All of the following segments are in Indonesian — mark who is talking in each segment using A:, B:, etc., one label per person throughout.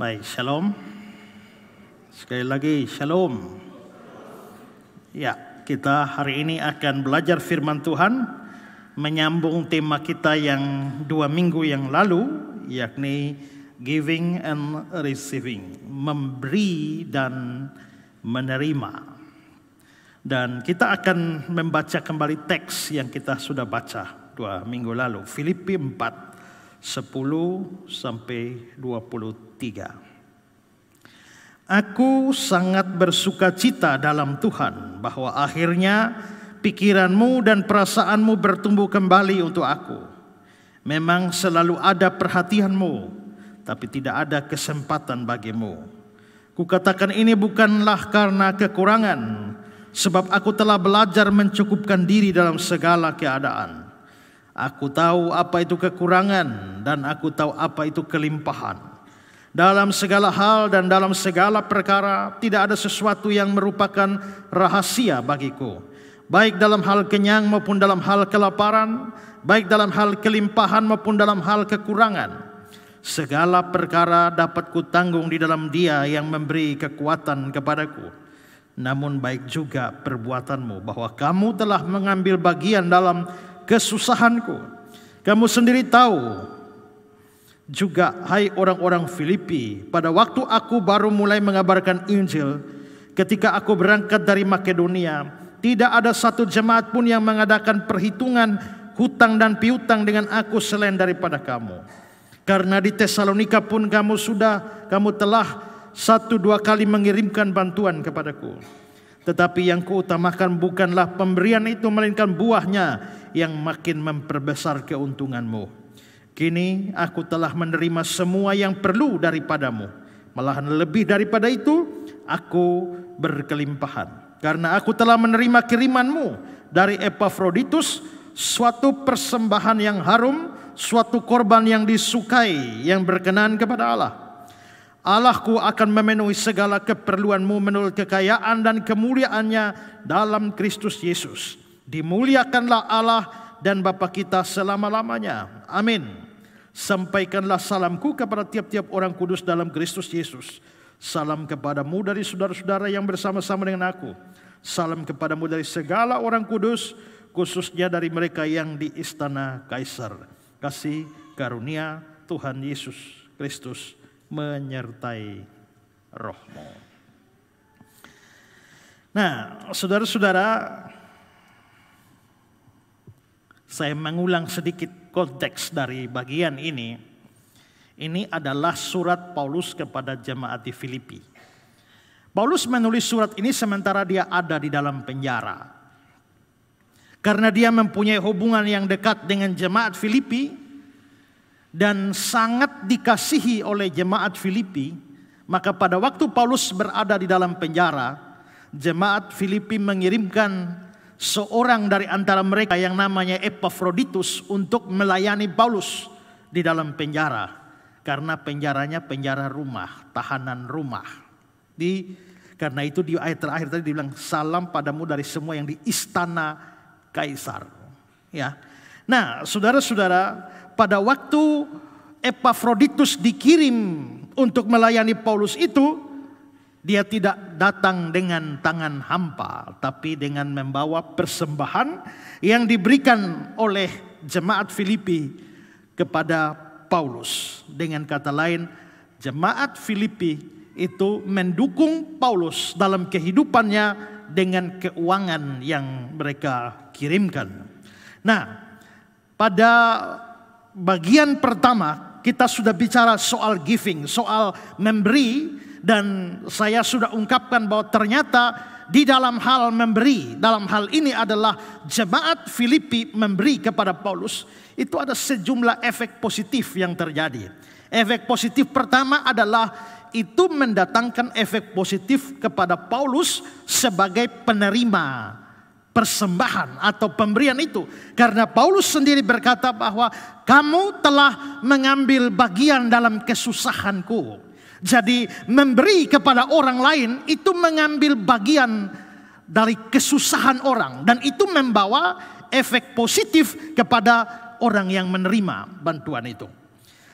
A: Baik, shalom. Sekali lagi, shalom. Ya, kita hari ini akan belajar firman Tuhan menyambung tema kita yang dua minggu yang lalu, yakni giving and receiving, memberi dan menerima. Dan kita akan membaca kembali teks yang kita sudah baca dua minggu lalu. Filipi 4, 10 sampai 23. 3. Aku sangat bersuka cita dalam Tuhan bahwa akhirnya pikiranmu dan perasaanmu bertumbuh kembali untuk aku. Memang selalu ada perhatianmu, tapi tidak ada kesempatan bagimu. Kukatakan ini bukanlah karena kekurangan, sebab aku telah belajar mencukupkan diri dalam segala keadaan. Aku tahu apa itu kekurangan dan aku tahu apa itu kelimpahan. Dalam segala hal dan dalam segala perkara tidak ada sesuatu yang merupakan rahasia bagiku. Baik dalam hal kenyang maupun dalam hal kelaparan, baik dalam hal kelimpahan maupun dalam hal kekurangan. Segala perkara dapat kutanggung di dalam dia yang memberi kekuatan kepadaku namun baik juga perbuatanmu bahwa kamu telah mengambil bagian dalam kesusahanku. Kamu sendiri tahu juga hai orang-orang Filipi, pada waktu aku baru mulai mengabarkan Injil, ketika aku berangkat dari Makedonia, tidak ada satu jemaat pun yang mengadakan perhitungan hutang dan piutang dengan aku selain daripada kamu. Karena di Tesalonika pun kamu sudah, kamu telah satu dua kali mengirimkan bantuan kepadaku. Tetapi yang kuutamakan bukanlah pemberian itu, melainkan buahnya yang makin memperbesar keuntunganmu. Kini aku telah menerima semua yang perlu daripadamu. Malahan lebih daripada itu, aku berkelimpahan. Karena aku telah menerima kirimanmu dari Epafroditus, suatu persembahan yang harum, suatu korban yang disukai, yang berkenan kepada Allah. Allahku akan memenuhi segala keperluanmu menurut kekayaan dan kemuliaannya dalam Kristus Yesus. Dimuliakanlah Allah dan Bapa kita selama-lamanya. Amin. Sampaikanlah salamku kepada tiap-tiap orang kudus dalam Kristus Yesus. Salam kepadamu dari saudara-saudara yang bersama-sama dengan aku. Salam kepadamu dari segala orang kudus, khususnya dari mereka yang di istana kaisar. Kasih karunia Tuhan Yesus Kristus menyertai rohmu. Nah, saudara-saudara, saya mengulang sedikit konteks dari bagian ini, ini adalah surat Paulus kepada jemaat di Filipi. Paulus menulis surat ini sementara dia ada di dalam penjara. Karena dia mempunyai hubungan yang dekat dengan jemaat Filipi dan sangat dikasihi oleh jemaat Filipi, maka pada waktu Paulus berada di dalam penjara, jemaat Filipi mengirimkan seorang dari antara mereka yang namanya Epafroditus untuk melayani Paulus di dalam penjara. Karena penjaranya penjara rumah, tahanan rumah. Di karena itu di ayat terakhir tadi dibilang salam padamu dari semua yang di istana kaisar. Ya. Nah, saudara-saudara, pada waktu Epafroditus dikirim untuk melayani Paulus itu, dia tidak datang dengan tangan hampa, tapi dengan membawa persembahan yang diberikan oleh jemaat Filipi kepada Paulus. Dengan kata lain, jemaat Filipi itu mendukung Paulus dalam kehidupannya dengan keuangan yang mereka kirimkan. Nah, pada bagian pertama kita sudah bicara soal giving, soal memberi dan saya sudah ungkapkan bahwa ternyata di dalam hal memberi, dalam hal ini adalah jemaat Filipi memberi kepada Paulus, itu ada sejumlah efek positif yang terjadi. Efek positif pertama adalah itu mendatangkan efek positif kepada Paulus sebagai penerima persembahan atau pemberian itu. Karena Paulus sendiri berkata bahwa kamu telah mengambil bagian dalam kesusahanku. Jadi memberi kepada orang lain itu mengambil bagian dari kesusahan orang dan itu membawa efek positif kepada orang yang menerima bantuan itu.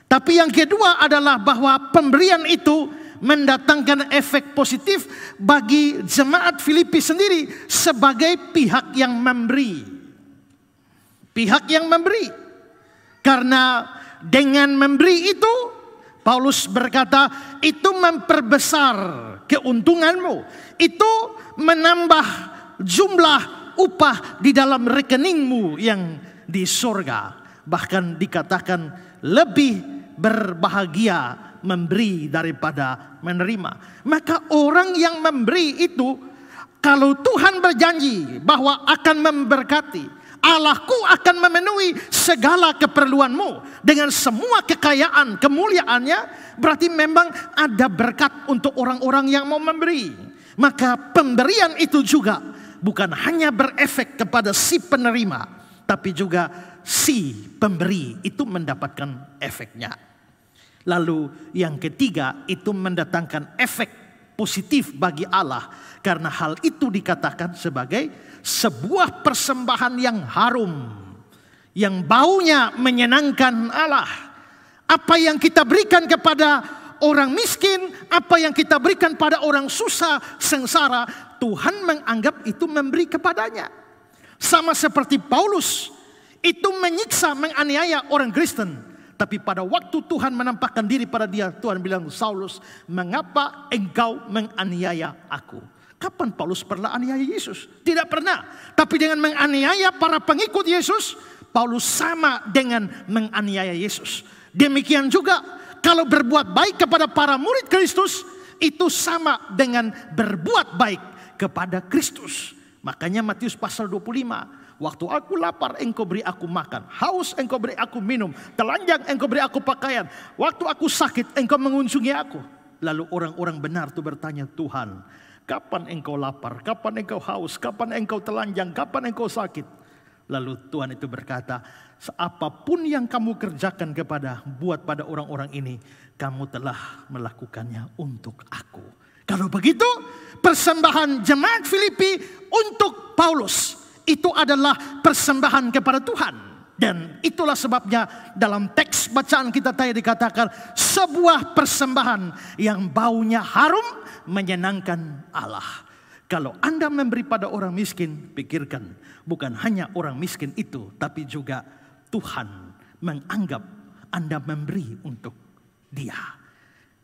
A: Tapi yang kedua adalah bahwa pemberian itu mendatangkan efek positif bagi jemaat Filipi sendiri sebagai pihak yang memberi. Pihak yang memberi. Karena dengan memberi itu Paulus berkata, itu memperbesar keuntunganmu. Itu menambah jumlah upah di dalam rekeningmu yang di surga. Bahkan dikatakan lebih berbahagia memberi daripada menerima. Maka orang yang memberi itu kalau Tuhan berjanji bahwa akan memberkati, Allahku akan memenuhi segala keperluanmu dengan semua kekayaan, kemuliaannya. Berarti memang ada berkat untuk orang-orang yang mau memberi. Maka pemberian itu juga bukan hanya berefek kepada si penerima, tapi juga si pemberi itu mendapatkan efeknya. Lalu yang ketiga itu mendatangkan efek positif bagi Allah karena hal itu dikatakan sebagai sebuah persembahan yang harum, yang baunya menyenangkan Allah. Apa yang kita berikan kepada orang miskin, apa yang kita berikan pada orang susah, sengsara, Tuhan menganggap itu memberi kepadanya. Sama seperti Paulus, itu menyiksa, menganiaya orang Kristen. Tapi pada waktu Tuhan menampakkan diri pada dia, Tuhan bilang, Saulus, mengapa engkau menganiaya aku? Kapan Paulus pernah aniaya Yesus? Tidak pernah. Tapi dengan menganiaya para pengikut Yesus, Paulus sama dengan menganiaya Yesus. Demikian juga kalau berbuat baik kepada para murid Kristus, itu sama dengan berbuat baik kepada Kristus. Makanya Matius pasal 25, Waktu aku lapar, engkau beri aku makan. Haus, engkau beri aku minum. Telanjang, engkau beri aku pakaian. Waktu aku sakit, engkau mengunjungi aku. Lalu orang-orang benar itu bertanya, Tuhan, Kapan engkau lapar? Kapan engkau haus? Kapan engkau telanjang? Kapan engkau sakit? Lalu Tuhan itu berkata, seapapun yang kamu kerjakan kepada, buat pada orang-orang ini, kamu telah melakukannya untuk aku. Kalau begitu, persembahan jemaat Filipi untuk Paulus itu adalah persembahan kepada Tuhan. Dan itulah sebabnya dalam teks bacaan kita tadi dikatakan sebuah persembahan yang baunya harum menyenangkan Allah. Kalau Anda memberi pada orang miskin, pikirkan bukan hanya orang miskin itu, tapi juga Tuhan menganggap Anda memberi untuk dia.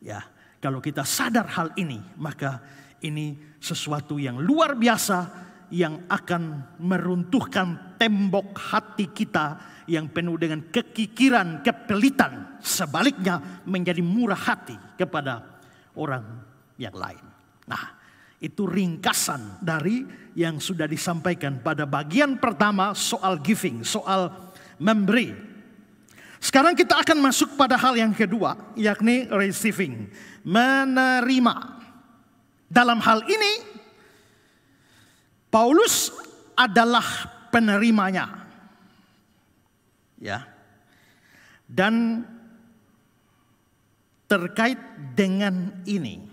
A: Ya, kalau kita sadar hal ini, maka ini sesuatu yang luar biasa yang akan meruntuhkan tembok hati kita yang penuh dengan kekikiran, kepelitan. Sebaliknya menjadi murah hati kepada orang yang lain. Nah, itu ringkasan dari yang sudah disampaikan pada bagian pertama soal giving, soal memberi. Sekarang kita akan masuk pada hal yang kedua, yakni receiving, menerima. Dalam hal ini, Paulus adalah penerimanya. Ya. Dan terkait dengan ini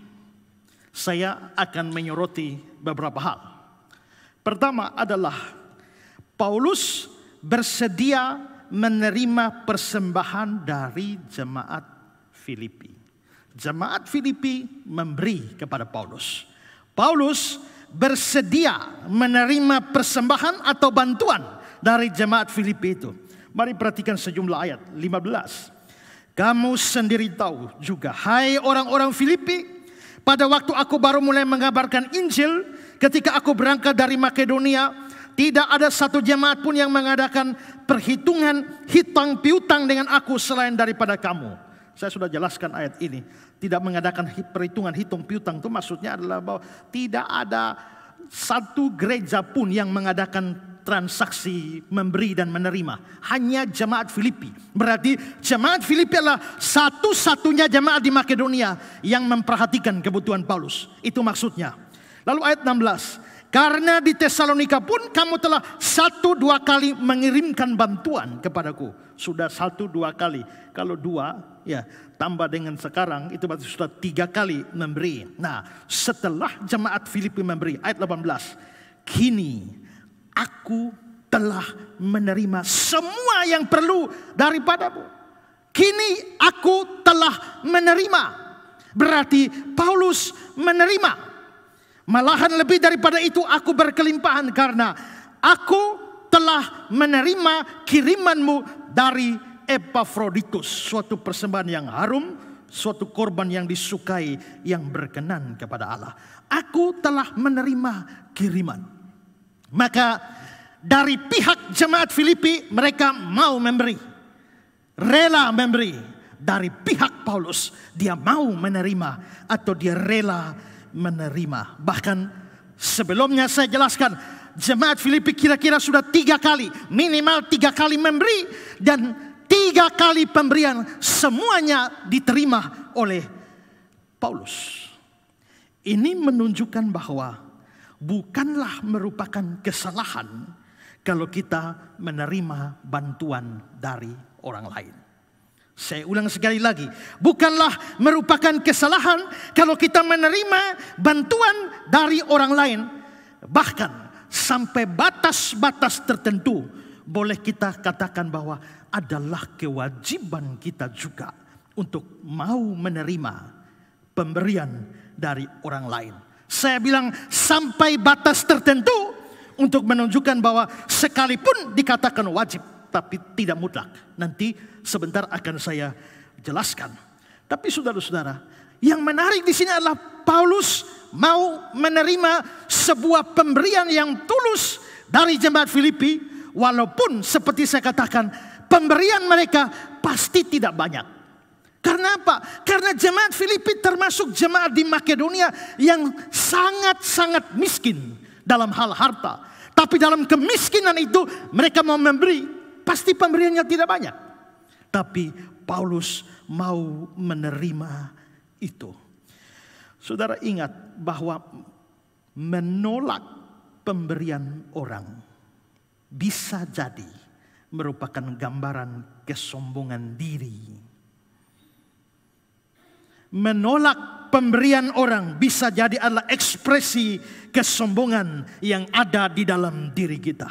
A: saya akan menyoroti beberapa hal. Pertama adalah Paulus bersedia menerima persembahan dari jemaat Filipi. Jemaat Filipi memberi kepada Paulus. Paulus bersedia menerima persembahan atau bantuan dari jemaat Filipi itu. Mari perhatikan sejumlah ayat 15. Kamu sendiri tahu juga, hai orang-orang Filipi, pada waktu aku baru mulai mengabarkan Injil, ketika aku berangkat dari Makedonia, tidak ada satu jemaat pun yang mengadakan perhitungan hitang piutang dengan aku selain daripada kamu. Saya sudah jelaskan ayat ini. Tidak mengadakan perhitungan hitung piutang itu maksudnya adalah bahwa tidak ada satu gereja pun yang mengadakan transaksi memberi dan menerima. Hanya jemaat Filipi. Berarti jemaat Filipi adalah satu-satunya jemaat di Makedonia yang memperhatikan kebutuhan Paulus. Itu maksudnya. Lalu ayat 16. Karena di Tesalonika pun kamu telah satu dua kali mengirimkan bantuan kepadaku. Sudah satu dua kali. Kalau dua ya tambah dengan sekarang itu berarti sudah tiga kali memberi. Nah setelah jemaat Filipi memberi ayat 18 kini aku telah menerima semua yang perlu daripadamu. Kini aku telah menerima. Berarti Paulus menerima. Malahan lebih daripada itu aku berkelimpahan karena aku telah menerima kirimanmu dari Epafroditus, suatu persembahan yang harum, suatu korban yang disukai, yang berkenan kepada Allah. Aku telah menerima kiriman. Maka dari pihak jemaat Filipi mereka mau memberi. Rela memberi. Dari pihak Paulus dia mau menerima atau dia rela menerima. Bahkan sebelumnya saya jelaskan jemaat Filipi kira-kira sudah tiga kali, minimal tiga kali memberi dan Tiga kali pemberian semuanya diterima oleh Paulus. Ini menunjukkan bahwa bukanlah merupakan kesalahan kalau kita menerima bantuan dari orang lain. Saya ulang sekali lagi, bukanlah merupakan kesalahan kalau kita menerima bantuan dari orang lain. Bahkan sampai batas-batas tertentu boleh kita katakan bahwa adalah kewajiban kita juga untuk mau menerima pemberian dari orang lain. Saya bilang sampai batas tertentu untuk menunjukkan bahwa sekalipun dikatakan wajib tapi tidak mutlak. Nanti sebentar akan saya jelaskan. Tapi saudara-saudara, yang menarik di sini adalah Paulus mau menerima sebuah pemberian yang tulus dari jemaat Filipi walaupun seperti saya katakan pemberian mereka pasti tidak banyak. Karena apa? Karena jemaat Filipi termasuk jemaat di Makedonia yang sangat-sangat miskin dalam hal harta. Tapi dalam kemiskinan itu mereka mau memberi, pasti pemberiannya tidak banyak. Tapi Paulus mau menerima itu. Saudara ingat bahwa menolak pemberian orang bisa jadi merupakan gambaran kesombongan diri. Menolak pemberian orang bisa jadi adalah ekspresi kesombongan yang ada di dalam diri kita.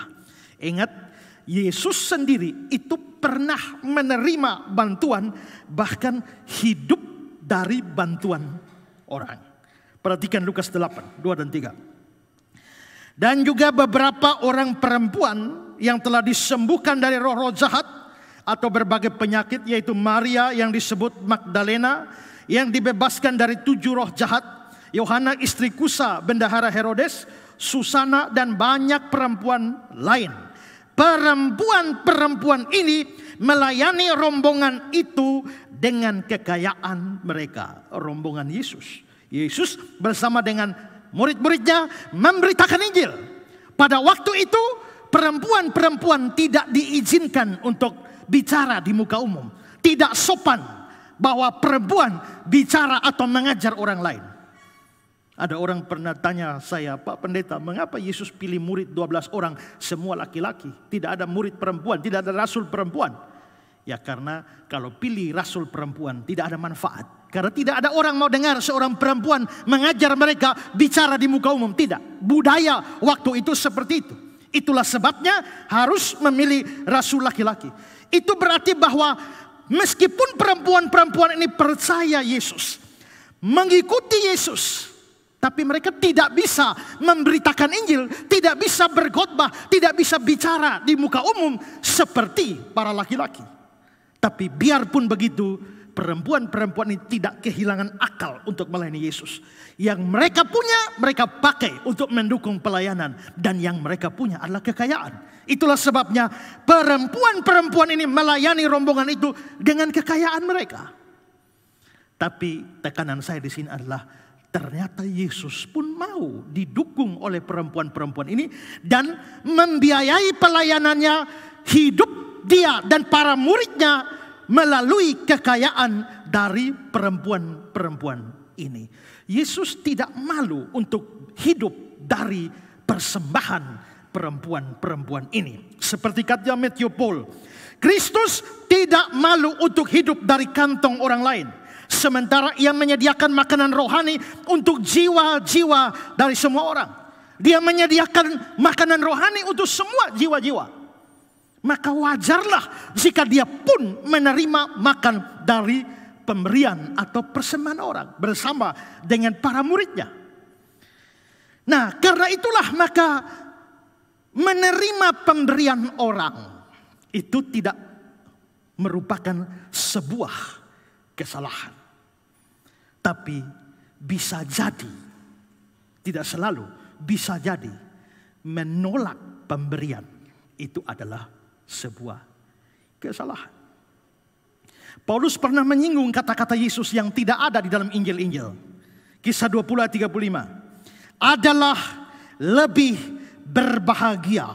A: Ingat, Yesus sendiri itu pernah menerima bantuan, bahkan hidup dari bantuan orang. Perhatikan Lukas 8, 2 dan 3. Dan juga beberapa orang perempuan yang telah disembuhkan dari roh-roh jahat atau berbagai penyakit yaitu Maria yang disebut Magdalena yang dibebaskan dari tujuh roh jahat, Yohana istri Kusa bendahara Herodes, Susana dan banyak perempuan lain. Perempuan-perempuan ini melayani rombongan itu dengan kekayaan mereka, rombongan Yesus. Yesus bersama dengan murid-muridnya memberitakan Injil. Pada waktu itu perempuan-perempuan tidak diizinkan untuk bicara di muka umum. Tidak sopan bahwa perempuan bicara atau mengajar orang lain. Ada orang pernah tanya saya, Pak Pendeta, mengapa Yesus pilih murid 12 orang, semua laki-laki? Tidak ada murid perempuan, tidak ada rasul perempuan. Ya karena kalau pilih rasul perempuan tidak ada manfaat. Karena tidak ada orang mau dengar seorang perempuan mengajar mereka bicara di muka umum. Tidak. Budaya waktu itu seperti itu. Itulah sebabnya harus memilih rasul laki-laki. Itu berarti bahwa meskipun perempuan-perempuan ini percaya Yesus, mengikuti Yesus, tapi mereka tidak bisa memberitakan Injil, tidak bisa berkhotbah, tidak bisa bicara di muka umum seperti para laki-laki. Tapi biarpun begitu, perempuan-perempuan ini tidak kehilangan akal untuk melayani Yesus. Yang mereka punya, mereka pakai untuk mendukung pelayanan. Dan yang mereka punya adalah kekayaan. Itulah sebabnya perempuan-perempuan ini melayani rombongan itu dengan kekayaan mereka. Tapi tekanan saya di sini adalah ternyata Yesus pun mau didukung oleh perempuan-perempuan ini dan membiayai pelayanannya hidup dia dan para muridnya melalui kekayaan dari perempuan-perempuan ini. Yesus tidak malu untuk hidup dari persembahan perempuan-perempuan ini. Seperti kata Matthew Paul, Kristus tidak malu untuk hidup dari kantong orang lain. Sementara ia menyediakan makanan rohani untuk jiwa-jiwa dari semua orang. Dia menyediakan makanan rohani untuk semua jiwa-jiwa. Maka wajarlah jika dia pun menerima makan dari pemberian atau persembahan orang bersama dengan para muridnya. Nah, karena itulah maka menerima pemberian orang itu tidak merupakan sebuah kesalahan. Tapi bisa jadi, tidak selalu, bisa jadi menolak pemberian itu adalah sebuah kesalahan. Paulus pernah menyinggung kata-kata Yesus yang tidak ada di dalam Injil-Injil. Kisah 20 ayat 35. Adalah lebih berbahagia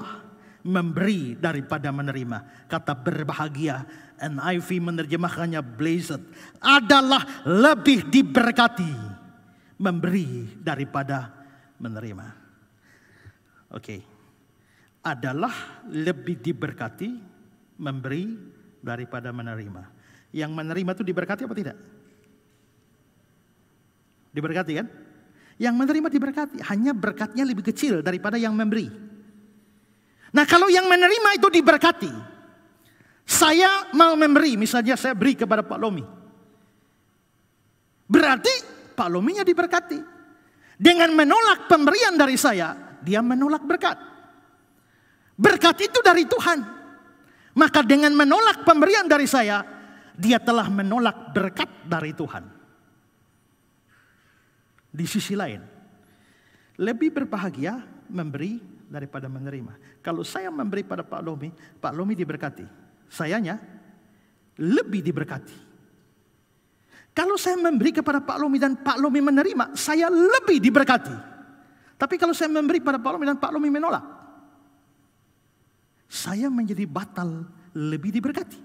A: memberi daripada menerima. Kata berbahagia NIV menerjemahkannya blazed Adalah lebih diberkati memberi daripada menerima. Oke. Okay adalah lebih diberkati memberi daripada menerima. Yang menerima itu diberkati apa tidak? Diberkati kan? Yang menerima diberkati, hanya berkatnya lebih kecil daripada yang memberi. Nah kalau yang menerima itu diberkati, saya mau memberi, misalnya saya beri kepada Pak Lomi. Berarti Pak Lominya diberkati. Dengan menolak pemberian dari saya, dia menolak berkat. Berkat itu dari Tuhan. Maka dengan menolak pemberian dari saya, dia telah menolak berkat dari Tuhan. Di sisi lain, lebih berbahagia memberi daripada menerima. Kalau saya memberi pada Pak Lomi, Pak Lomi diberkati. Sayanya lebih diberkati. Kalau saya memberi kepada Pak Lomi dan Pak Lomi menerima, saya lebih diberkati. Tapi kalau saya memberi kepada Pak Lomi dan Pak Lomi menolak, saya menjadi batal lebih diberkati.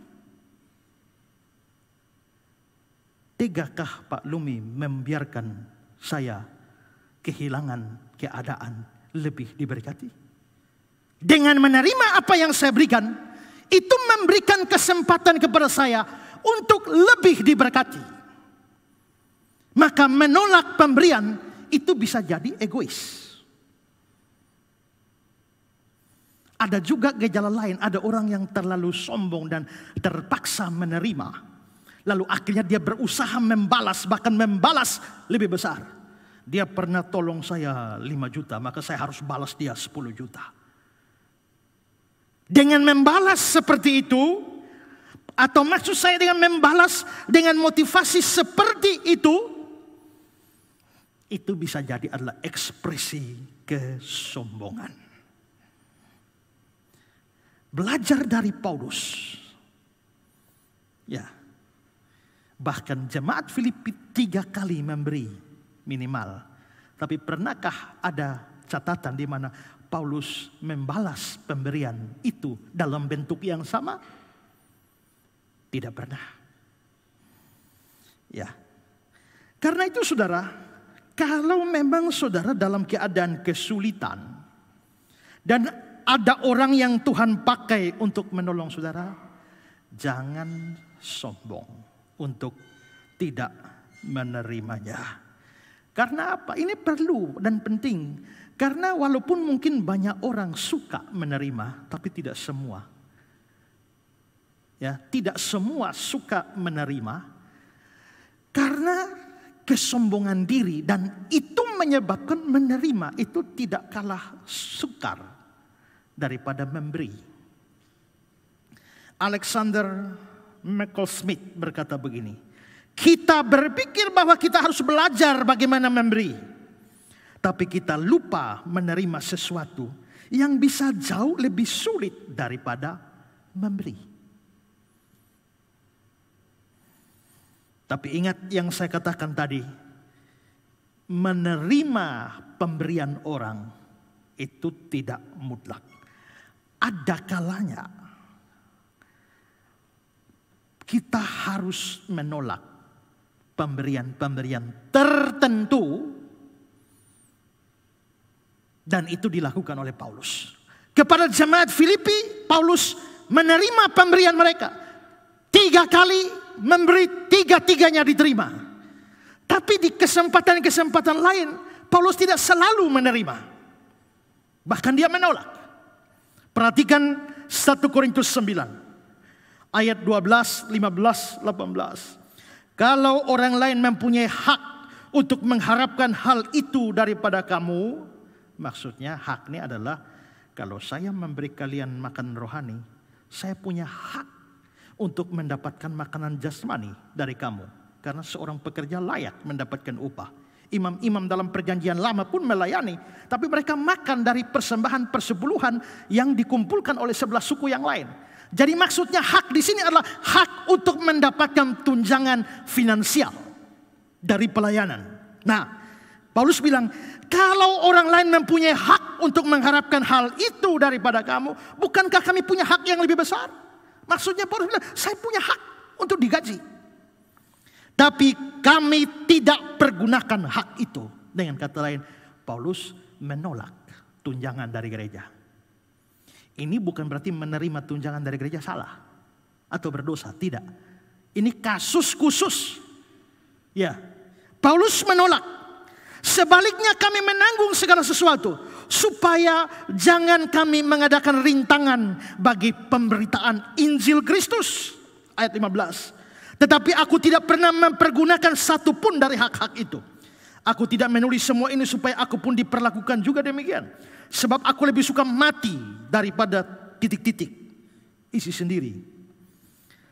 A: Tegakah Pak Lumi membiarkan saya kehilangan keadaan lebih diberkati? Dengan menerima apa yang saya berikan, itu memberikan kesempatan kepada saya untuk lebih diberkati. Maka menolak pemberian itu bisa jadi egois. Ada juga gejala lain, ada orang yang terlalu sombong dan terpaksa menerima. Lalu akhirnya dia berusaha membalas, bahkan membalas lebih besar. Dia pernah tolong saya 5 juta, maka saya harus balas dia 10 juta. Dengan membalas seperti itu, atau maksud saya dengan membalas dengan motivasi seperti itu, itu bisa jadi adalah ekspresi kesombongan. Belajar dari Paulus. Ya. Bahkan jemaat Filipi tiga kali memberi minimal. Tapi pernahkah ada catatan di mana Paulus membalas pemberian itu dalam bentuk yang sama? Tidak pernah. Ya. Karena itu saudara, kalau memang saudara dalam keadaan kesulitan dan ada orang yang Tuhan pakai untuk menolong saudara. Jangan sombong untuk tidak menerimanya. Karena apa? Ini perlu dan penting. Karena walaupun mungkin banyak orang suka menerima, tapi tidak semua. Ya, tidak semua suka menerima. Karena kesombongan diri dan itu menyebabkan menerima itu tidak kalah sukar daripada memberi. Alexander Michael Smith berkata begini, kita berpikir bahwa kita harus belajar bagaimana memberi. Tapi kita lupa menerima sesuatu yang bisa jauh lebih sulit daripada memberi. Tapi ingat yang saya katakan tadi, menerima pemberian orang itu tidak mutlak ada kalanya kita harus menolak pemberian-pemberian tertentu dan itu dilakukan oleh Paulus. Kepada jemaat Filipi, Paulus menerima pemberian mereka. Tiga kali memberi, tiga-tiganya diterima. Tapi di kesempatan-kesempatan lain, Paulus tidak selalu menerima. Bahkan dia menolak. Perhatikan 1 Korintus 9 ayat 12, 15, 18. Kalau orang lain mempunyai hak untuk mengharapkan hal itu daripada kamu, maksudnya hak ini adalah kalau saya memberi kalian makan rohani, saya punya hak untuk mendapatkan makanan jasmani dari kamu karena seorang pekerja layak mendapatkan upah. Imam-imam dalam perjanjian lama pun melayani. Tapi mereka makan dari persembahan persepuluhan yang dikumpulkan oleh sebelah suku yang lain. Jadi maksudnya hak di sini adalah hak untuk mendapatkan tunjangan finansial dari pelayanan. Nah, Paulus bilang, kalau orang lain mempunyai hak untuk mengharapkan hal itu daripada kamu, bukankah kami punya hak yang lebih besar? Maksudnya Paulus bilang, saya punya hak untuk digaji. Tapi kami tidak pergunakan hak itu. Dengan kata lain, Paulus menolak tunjangan dari gereja. Ini bukan berarti menerima tunjangan dari gereja salah atau berdosa, tidak. Ini kasus khusus. Ya. Paulus menolak. Sebaliknya kami menanggung segala sesuatu supaya jangan kami mengadakan rintangan bagi pemberitaan Injil Kristus. Ayat 15. Tetapi aku tidak pernah mempergunakan satu pun dari hak-hak itu. Aku tidak menulis semua ini supaya aku pun diperlakukan juga demikian. Sebab aku lebih suka mati daripada titik-titik. Isi sendiri.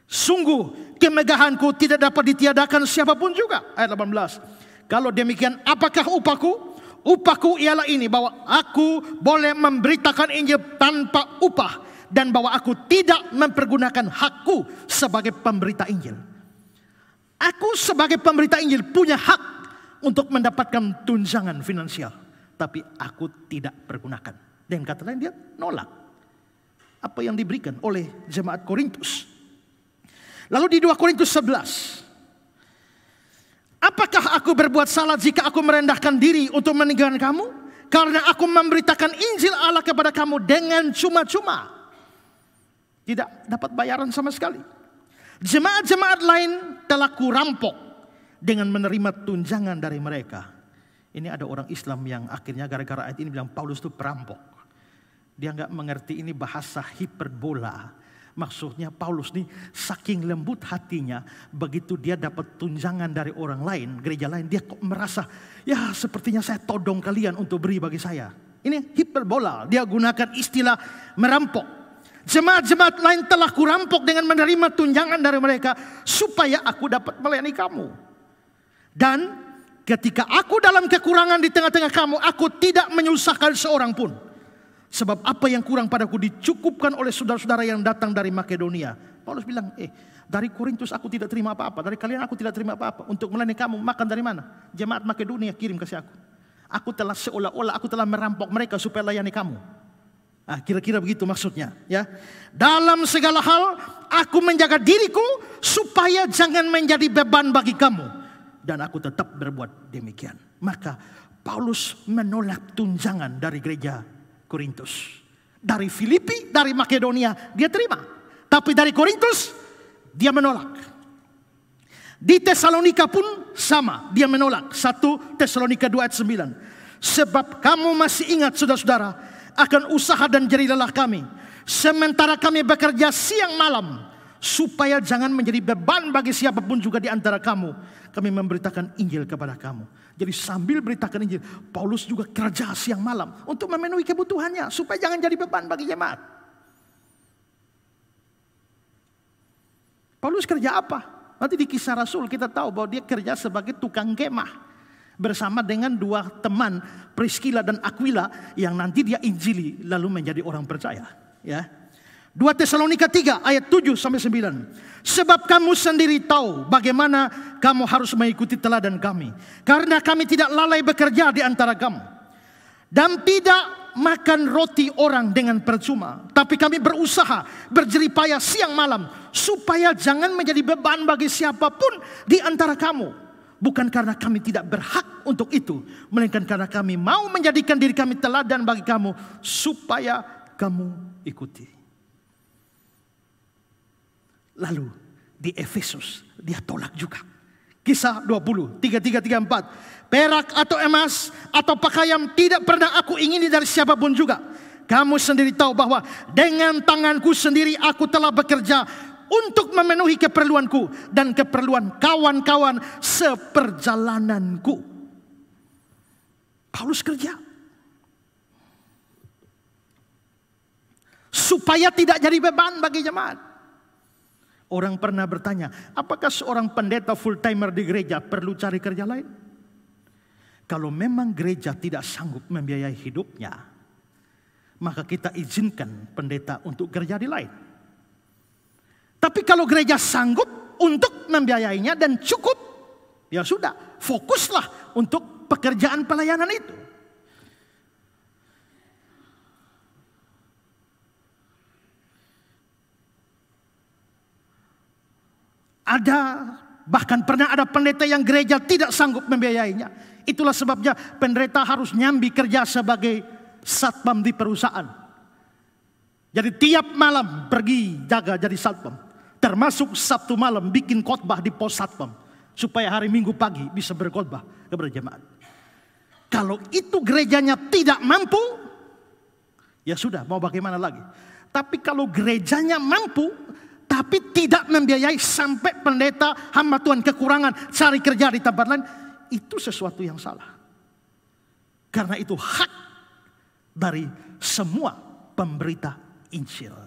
A: Sungguh kemegahanku tidak dapat ditiadakan siapapun juga. Ayat 18. Kalau demikian apakah upaku? Upaku ialah ini bahwa aku boleh memberitakan Injil tanpa upah. Dan bahwa aku tidak mempergunakan hakku sebagai pemberita Injil. Aku sebagai pemberita Injil punya hak untuk mendapatkan tunjangan finansial. Tapi aku tidak pergunakan. Dan kata lain dia nolak. Apa yang diberikan oleh jemaat Korintus. Lalu di 2 Korintus 11. Apakah aku berbuat salah jika aku merendahkan diri untuk meninggalkan kamu? Karena aku memberitakan Injil Allah kepada kamu dengan cuma-cuma. Tidak dapat bayaran sama sekali. Jemaat-jemaat lain telah kurampok dengan menerima tunjangan dari mereka. Ini ada orang Islam yang akhirnya gara-gara ayat ini bilang Paulus itu perampok. Dia nggak mengerti ini bahasa hiperbola. Maksudnya Paulus nih saking lembut hatinya begitu dia dapat tunjangan dari orang lain, gereja lain dia kok merasa ya sepertinya saya todong kalian untuk beri bagi saya. Ini hiperbola, dia gunakan istilah merampok. Jemaat-jemaat lain telah kurampok dengan menerima tunjangan dari mereka supaya aku dapat melayani kamu. Dan ketika aku dalam kekurangan di tengah-tengah kamu, aku tidak menyusahkan seorang pun. Sebab apa yang kurang padaku dicukupkan oleh saudara-saudara yang datang dari Makedonia. Paulus bilang, eh dari Korintus aku tidak terima apa-apa, dari kalian aku tidak terima apa-apa. Untuk melayani kamu makan dari mana? Jemaat Makedonia kirim kasih aku. Aku telah seolah-olah aku telah merampok mereka supaya layani kamu. Nah, kira-kira begitu maksudnya, ya. Dalam segala hal aku menjaga diriku supaya jangan menjadi beban bagi kamu dan aku tetap berbuat demikian. Maka Paulus menolak tunjangan dari gereja Korintus. Dari Filipi, dari Makedonia dia terima, tapi dari Korintus dia menolak. Di Tesalonika pun sama, dia menolak. 1 Tesalonika 2 ayat 9. Sebab kamu masih ingat saudara-saudara, akan usaha dan jerih lelah kami. Sementara kami bekerja siang malam supaya jangan menjadi beban bagi siapapun juga di antara kamu. Kami memberitakan Injil kepada kamu. Jadi sambil beritakan Injil, Paulus juga kerja siang malam untuk memenuhi kebutuhannya supaya jangan jadi beban bagi jemaat. Paulus kerja apa? Nanti di kisah Rasul kita tahu bahwa dia kerja sebagai tukang kemah bersama dengan dua teman Priscilla dan Aquila yang nanti dia injili lalu menjadi orang percaya ya 2 Tesalonika 3 ayat 7 sampai 9 sebab kamu sendiri tahu bagaimana kamu harus mengikuti teladan kami karena kami tidak lalai bekerja di antara kamu dan tidak makan roti orang dengan percuma tapi kami berusaha berjerih payah siang malam supaya jangan menjadi beban bagi siapapun di antara kamu bukan karena kami tidak berhak untuk itu, melainkan karena kami mau menjadikan diri kami teladan bagi kamu, supaya kamu ikuti. Lalu di Efesus dia tolak juga. Kisah 20, 3334. Perak atau emas atau pakaian tidak pernah aku ingini dari siapapun juga. Kamu sendiri tahu bahwa dengan tanganku sendiri aku telah bekerja untuk memenuhi keperluanku dan keperluan kawan-kawan seperjalananku. Paulus kerja. Supaya tidak jadi beban bagi jemaat. Orang pernah bertanya, apakah seorang pendeta full timer di gereja perlu cari kerja lain? Kalau memang gereja tidak sanggup membiayai hidupnya, maka kita izinkan pendeta untuk kerja di lain. Tapi kalau gereja sanggup untuk membiayainya dan cukup, ya sudah, fokuslah untuk pekerjaan pelayanan itu. Ada bahkan pernah ada pendeta yang gereja tidak sanggup membiayainya. Itulah sebabnya pendeta harus nyambi kerja sebagai satpam di perusahaan. Jadi tiap malam pergi jaga jadi satpam. Termasuk Sabtu malam bikin khotbah di pos satpam. Supaya hari Minggu pagi bisa berkhotbah kepada jemaat. Kalau itu gerejanya tidak mampu, ya sudah mau bagaimana lagi. Tapi kalau gerejanya mampu, tapi tidak membiayai sampai pendeta hamba Tuhan kekurangan cari kerja di tempat lain, itu sesuatu yang salah. Karena itu hak dari semua pemberita Injil.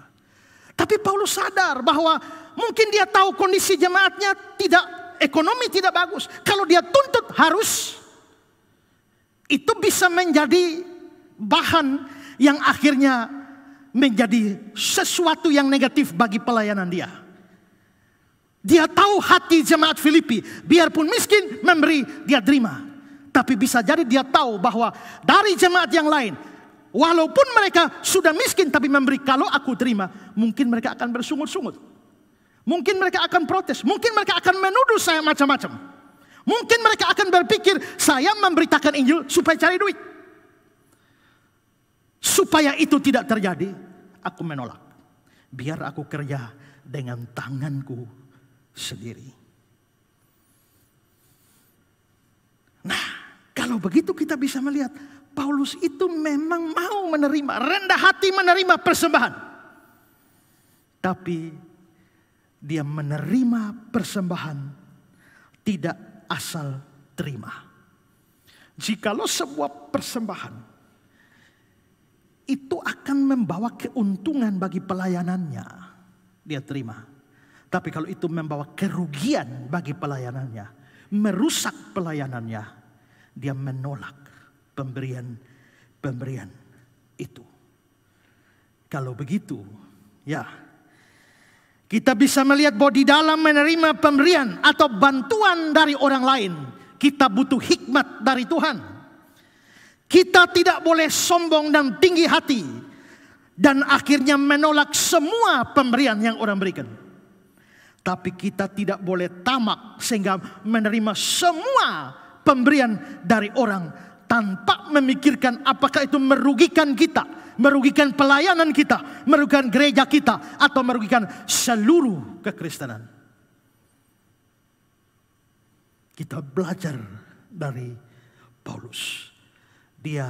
A: Tapi Paulus sadar bahwa mungkin dia tahu kondisi jemaatnya tidak ekonomi tidak bagus. Kalau dia tuntut harus itu bisa menjadi bahan yang akhirnya menjadi sesuatu yang negatif bagi pelayanan dia. Dia tahu hati jemaat Filipi, biarpun miskin memberi, dia terima. Tapi bisa jadi dia tahu bahwa dari jemaat yang lain Walaupun mereka sudah miskin tapi memberi kalau aku terima, mungkin mereka akan bersungut-sungut. Mungkin mereka akan protes, mungkin mereka akan menuduh saya macam-macam. Mungkin mereka akan berpikir saya memberitakan Injil supaya cari duit. Supaya itu tidak terjadi, aku menolak. Biar aku kerja dengan tanganku sendiri. Nah, kalau begitu kita bisa melihat Paulus itu memang mau menerima, rendah hati menerima persembahan. Tapi dia menerima persembahan tidak asal terima. Jikalau sebuah persembahan itu akan membawa keuntungan bagi pelayanannya, dia terima. Tapi kalau itu membawa kerugian bagi pelayanannya, merusak pelayanannya, dia menolak pemberian-pemberian itu. Kalau begitu, ya kita bisa melihat bahwa di dalam menerima pemberian atau bantuan dari orang lain, kita butuh hikmat dari Tuhan. Kita tidak boleh sombong dan tinggi hati dan akhirnya menolak semua pemberian yang orang berikan. Tapi kita tidak boleh tamak sehingga menerima semua pemberian dari orang tanpa memikirkan apakah itu merugikan kita, merugikan pelayanan kita, merugikan gereja kita, atau merugikan seluruh kekristenan. Kita belajar dari Paulus. Dia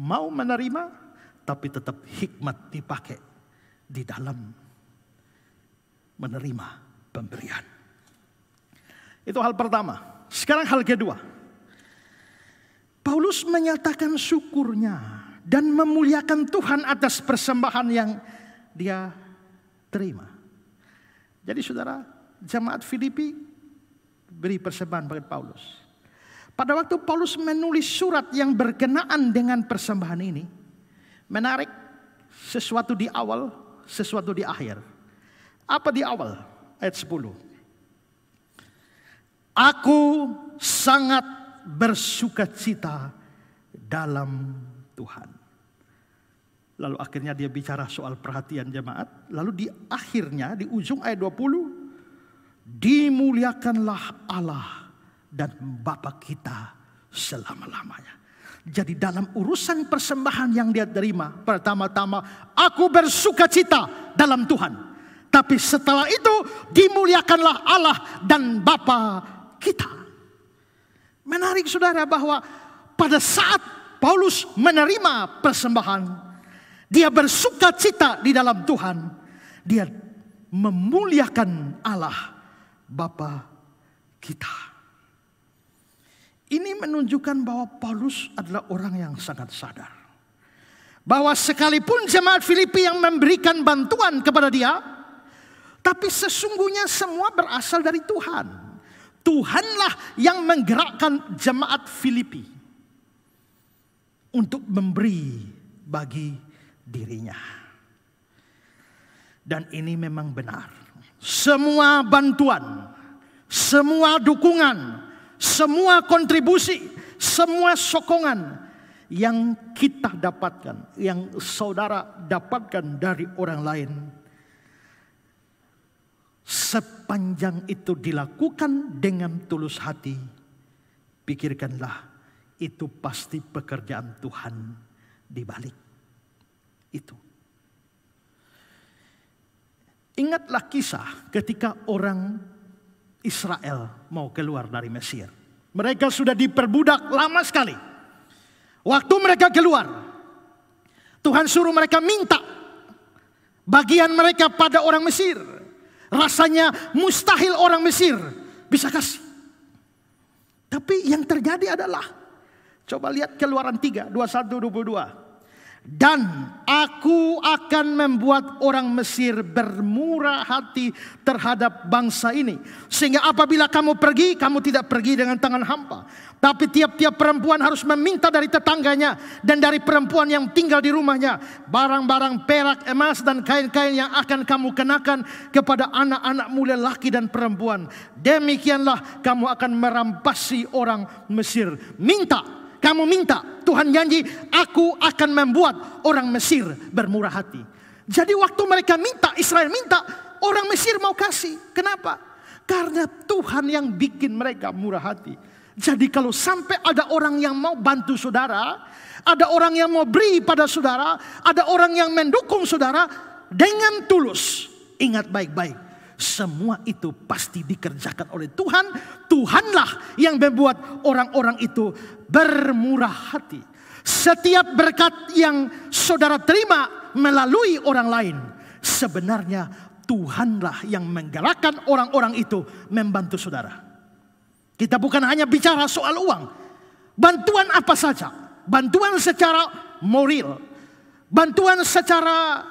A: mau menerima, tapi tetap hikmat dipakai di dalam menerima pemberian. Itu hal pertama. Sekarang hal kedua. Paulus menyatakan syukurnya dan memuliakan Tuhan atas persembahan yang dia terima. Jadi saudara, jemaat Filipi beri persembahan bagi Paulus. Pada waktu Paulus menulis surat yang berkenaan dengan persembahan ini, menarik sesuatu di awal, sesuatu di akhir. Apa di awal? Ayat 10. Aku sangat bersukacita dalam Tuhan. Lalu akhirnya dia bicara soal perhatian jemaat. Lalu di akhirnya di ujung ayat 20. Dimuliakanlah Allah dan Bapa kita selama-lamanya. Jadi dalam urusan persembahan yang dia terima. Pertama-tama aku bersukacita dalam Tuhan. Tapi setelah itu dimuliakanlah Allah dan Bapa kita. Menarik saudara bahwa pada saat Paulus menerima persembahan, dia bersuka cita di dalam Tuhan. Dia memuliakan Allah Bapa kita. Ini menunjukkan bahwa Paulus adalah orang yang sangat sadar. Bahwa sekalipun jemaat Filipi yang memberikan bantuan kepada dia, tapi sesungguhnya semua berasal dari Tuhan. Tuhanlah yang menggerakkan jemaat Filipi untuk memberi bagi dirinya. Dan ini memang benar. Semua bantuan, semua dukungan, semua kontribusi, semua sokongan yang kita dapatkan, yang saudara dapatkan dari orang lain Sepanjang itu dilakukan dengan tulus hati, pikirkanlah itu pasti pekerjaan Tuhan di balik itu. Ingatlah kisah ketika orang Israel mau keluar dari Mesir. Mereka sudah diperbudak lama sekali. Waktu mereka keluar, Tuhan suruh mereka minta bagian mereka pada orang Mesir. Rasanya mustahil orang Mesir bisa kasih. Tapi yang terjadi adalah coba lihat keluaran 3 21 22. Dan aku akan membuat orang Mesir bermurah hati terhadap bangsa ini. Sehingga apabila kamu pergi, kamu tidak pergi dengan tangan hampa. Tapi tiap-tiap perempuan harus meminta dari tetangganya dan dari perempuan yang tinggal di rumahnya. Barang-barang perak, emas, dan kain-kain yang akan kamu kenakan kepada anak anak mulia laki dan perempuan. Demikianlah kamu akan merampasi orang Mesir. Minta kamu minta, Tuhan janji, aku akan membuat orang Mesir bermurah hati. Jadi waktu mereka minta, Israel minta, orang Mesir mau kasih. Kenapa? Karena Tuhan yang bikin mereka murah hati. Jadi kalau sampai ada orang yang mau bantu saudara, ada orang yang mau beri pada saudara, ada orang yang mendukung saudara dengan tulus, ingat baik-baik semua itu pasti dikerjakan oleh Tuhan. Tuhanlah yang membuat orang-orang itu bermurah hati. Setiap berkat yang saudara terima melalui orang lain, sebenarnya Tuhanlah yang menggerakkan orang-orang itu membantu saudara. Kita bukan hanya bicara soal uang, bantuan apa saja, bantuan secara moral, bantuan secara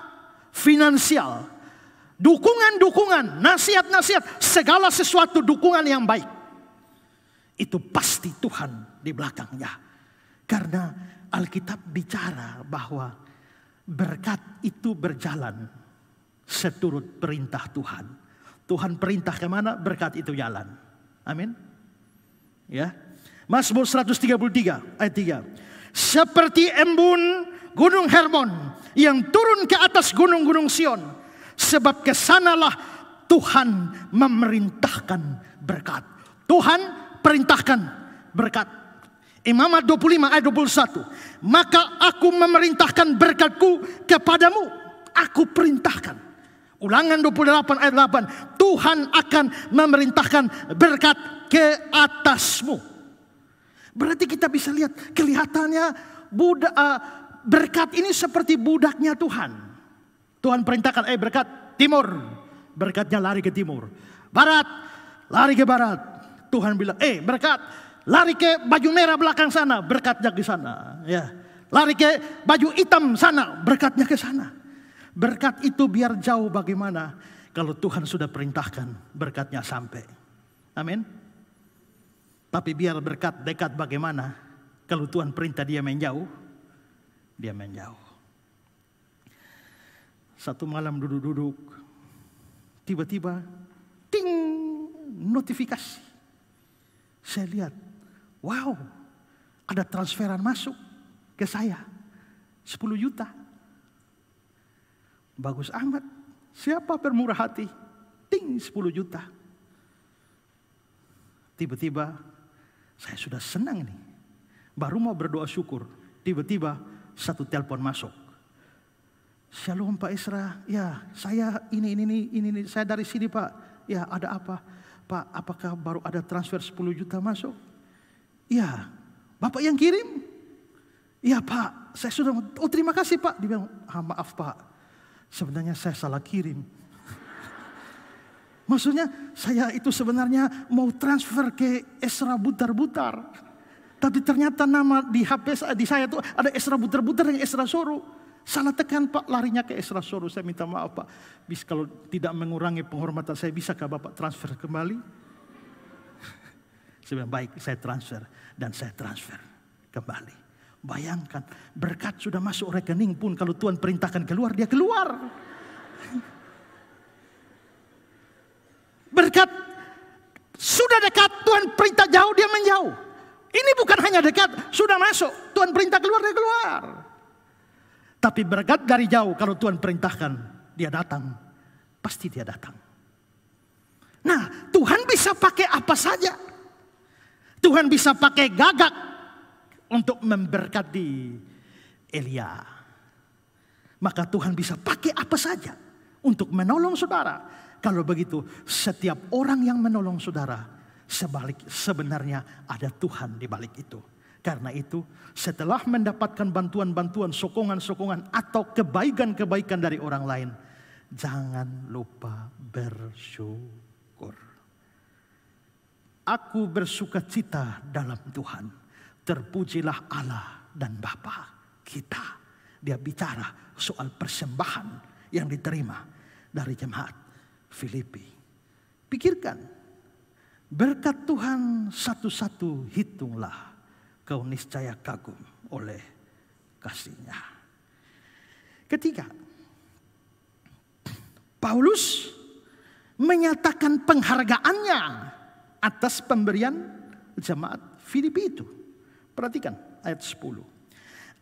A: finansial, dukungan-dukungan, nasihat-nasihat, segala sesuatu dukungan yang baik. Itu pasti Tuhan di belakangnya. Karena Alkitab bicara bahwa berkat itu berjalan seturut perintah Tuhan. Tuhan perintah kemana berkat itu jalan. Amin. Ya. Mazmur 133 ayat 3. Seperti embun gunung Hermon yang turun ke atas gunung-gunung Sion Sebab kesanalah Tuhan memerintahkan berkat. Tuhan perintahkan berkat. Imamat 25 ayat 21. Maka aku memerintahkan berkatku kepadamu. Aku perintahkan. Ulangan 28 ayat 8. Tuhan akan memerintahkan berkat ke atasmu. Berarti kita bisa lihat kelihatannya eh, berkat ini seperti budaknya Tuhan. Tuhan perintahkan, eh berkat timur. Berkatnya lari ke timur. Barat, lari ke barat. Tuhan bilang, eh berkat lari ke baju merah belakang sana. Berkatnya ke sana. Ya. Lari ke baju hitam sana. Berkatnya ke sana. Berkat itu biar jauh bagaimana. Kalau Tuhan sudah perintahkan, berkatnya sampai. Amin. Tapi biar berkat dekat bagaimana. Kalau Tuhan perintah dia menjauh, dia menjauh. Satu malam duduk-duduk, tiba-tiba ting notifikasi. Saya lihat, wow, ada transferan masuk ke saya. 10 juta. Bagus amat. Siapa bermurah hati? Ting 10 juta. Tiba-tiba saya sudah senang nih. Baru mau berdoa syukur. Tiba-tiba satu telepon masuk Shalom Pak Isra, ya saya ini, ini, ini, ini, ini. saya dari sini Pak. Ya ada apa? Pak apakah baru ada transfer 10 juta masuk? Ya, Bapak yang kirim? Ya Pak, saya sudah, oh terima kasih Pak. Dia bilang, ah, maaf Pak, sebenarnya saya salah kirim. Maksudnya saya itu sebenarnya mau transfer ke Esra butar-butar. Tapi ternyata nama di HP di saya itu ada Esra butar-butar yang Esra suruh. Salah tekan Pak, larinya ke Esra soru. Saya minta maaf Pak. Bis kalau tidak mengurangi penghormatan saya, bisakah Bapak transfer kembali? saya bilang, baik saya transfer. Dan saya transfer kembali. Bayangkan, berkat sudah masuk rekening pun kalau Tuhan perintahkan keluar, dia keluar. Berkat sudah dekat, Tuhan perintah jauh, dia menjauh. Ini bukan hanya dekat, sudah masuk, Tuhan perintah keluar, dia keluar. Tapi berkat dari jauh kalau Tuhan perintahkan, dia datang. Pasti dia datang. Nah, Tuhan bisa pakai apa saja. Tuhan bisa pakai gagak untuk memberkati Elia. Maka Tuhan bisa pakai apa saja untuk menolong saudara. Kalau begitu, setiap orang yang menolong saudara, sebalik sebenarnya ada Tuhan di balik itu. Karena itu, setelah mendapatkan bantuan-bantuan, sokongan-sokongan, atau kebaikan-kebaikan dari orang lain, jangan lupa bersyukur. Aku bersuka cita dalam Tuhan. Terpujilah Allah dan Bapa kita. Dia bicara soal persembahan yang diterima dari jemaat Filipi. Pikirkan, berkat Tuhan satu-satu hitunglah Kau niscaya kagum oleh kasihnya. Ketiga, Paulus menyatakan penghargaannya atas pemberian jemaat Filipi itu. Perhatikan ayat 10.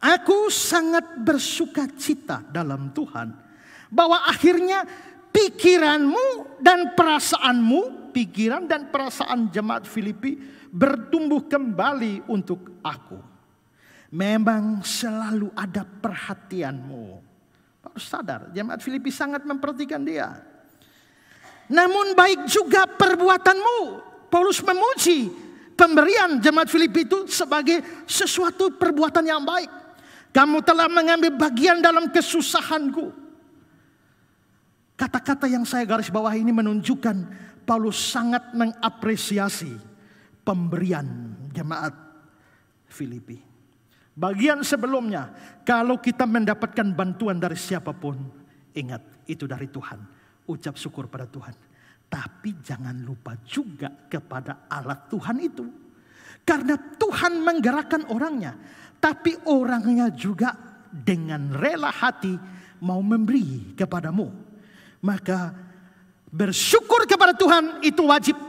A: Aku sangat bersuka cita dalam Tuhan bahwa akhirnya pikiranmu dan perasaanmu, pikiran dan perasaan jemaat Filipi bertumbuh kembali untuk aku. Memang selalu ada perhatianmu. Harus sadar, jemaat Filipi sangat memperhatikan dia. Namun baik juga perbuatanmu. Paulus memuji pemberian jemaat Filipi itu sebagai sesuatu perbuatan yang baik. Kamu telah mengambil bagian dalam kesusahanku Kata-kata yang saya garis bawah ini menunjukkan Paulus sangat mengapresiasi pemberian jemaat Filipi. Bagian sebelumnya, kalau kita mendapatkan bantuan dari siapapun, ingat itu dari Tuhan. Ucap syukur pada Tuhan. Tapi jangan lupa juga kepada alat Tuhan itu. Karena Tuhan menggerakkan orangnya. Tapi orangnya juga dengan rela hati mau memberi kepadamu maka bersyukur kepada Tuhan itu wajib.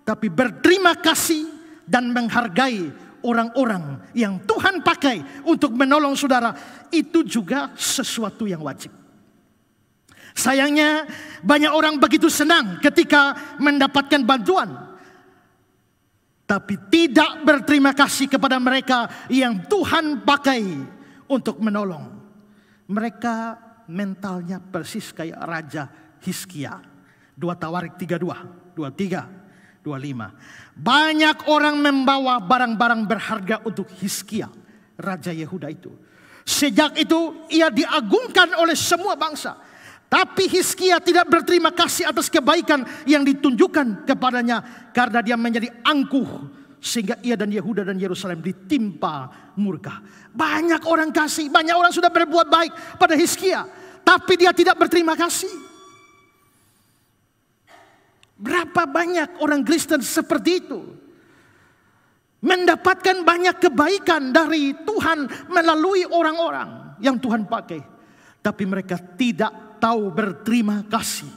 A: Tapi berterima kasih dan menghargai orang-orang yang Tuhan pakai untuk menolong saudara. Itu juga sesuatu yang wajib. Sayangnya banyak orang begitu senang ketika mendapatkan bantuan tapi tidak berterima kasih kepada mereka yang Tuhan pakai untuk menolong. Mereka mentalnya persis kayak Raja Hiskia. dua Tawarik tiga dua dua tiga dua lima Banyak orang membawa barang-barang berharga untuk Hiskia, Raja Yehuda itu. Sejak itu ia diagungkan oleh semua bangsa. Tapi Hiskia tidak berterima kasih atas kebaikan yang ditunjukkan kepadanya karena dia menjadi angkuh sehingga ia dan Yehuda dan Yerusalem ditimpa murka. Banyak orang kasih, banyak orang sudah berbuat baik pada Hizkia, tapi dia tidak berterima kasih. Berapa banyak orang Kristen seperti itu? Mendapatkan banyak kebaikan dari Tuhan melalui orang-orang yang Tuhan pakai. Tapi mereka tidak tahu berterima kasih.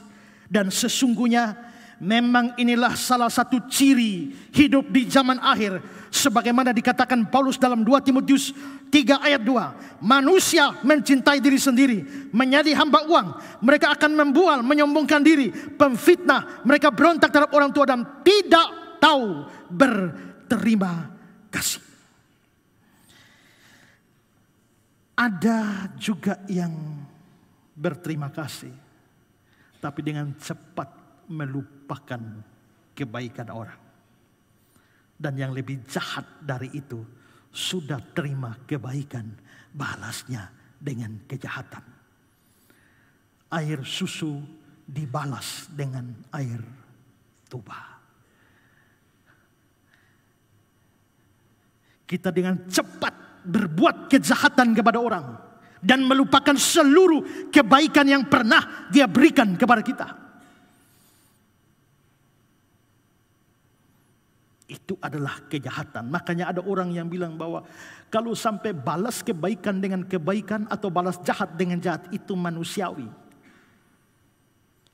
A: Dan sesungguhnya Memang inilah salah satu ciri hidup di zaman akhir. Sebagaimana dikatakan Paulus dalam 2 Timotius 3 ayat 2. Manusia mencintai diri sendiri. Menjadi hamba uang. Mereka akan membual, menyombongkan diri. Pemfitnah. Mereka berontak terhadap orang tua dan tidak tahu berterima kasih. Ada juga yang berterima kasih. Tapi dengan cepat melupakan kebaikan orang. Dan yang lebih jahat dari itu sudah terima kebaikan balasnya dengan kejahatan. Air susu dibalas dengan air tuba. Kita dengan cepat berbuat kejahatan kepada orang dan melupakan seluruh kebaikan yang pernah dia berikan kepada kita. Itu adalah kejahatan. Makanya ada orang yang bilang bahwa kalau sampai balas kebaikan dengan kebaikan atau balas jahat dengan jahat itu manusiawi.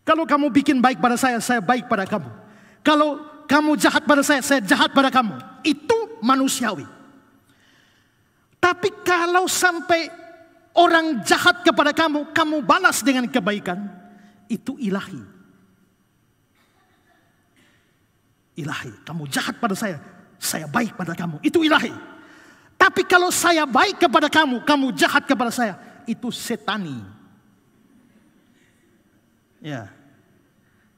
A: Kalau kamu bikin baik pada saya, saya baik pada kamu. Kalau kamu jahat pada saya, saya jahat pada kamu. Itu manusiawi. Tapi kalau sampai orang jahat kepada kamu, kamu balas dengan kebaikan, itu ilahi. ilahi. Kamu jahat pada saya, saya baik pada kamu. Itu ilahi. Tapi kalau saya baik kepada kamu, kamu jahat kepada saya, itu setani. Ya.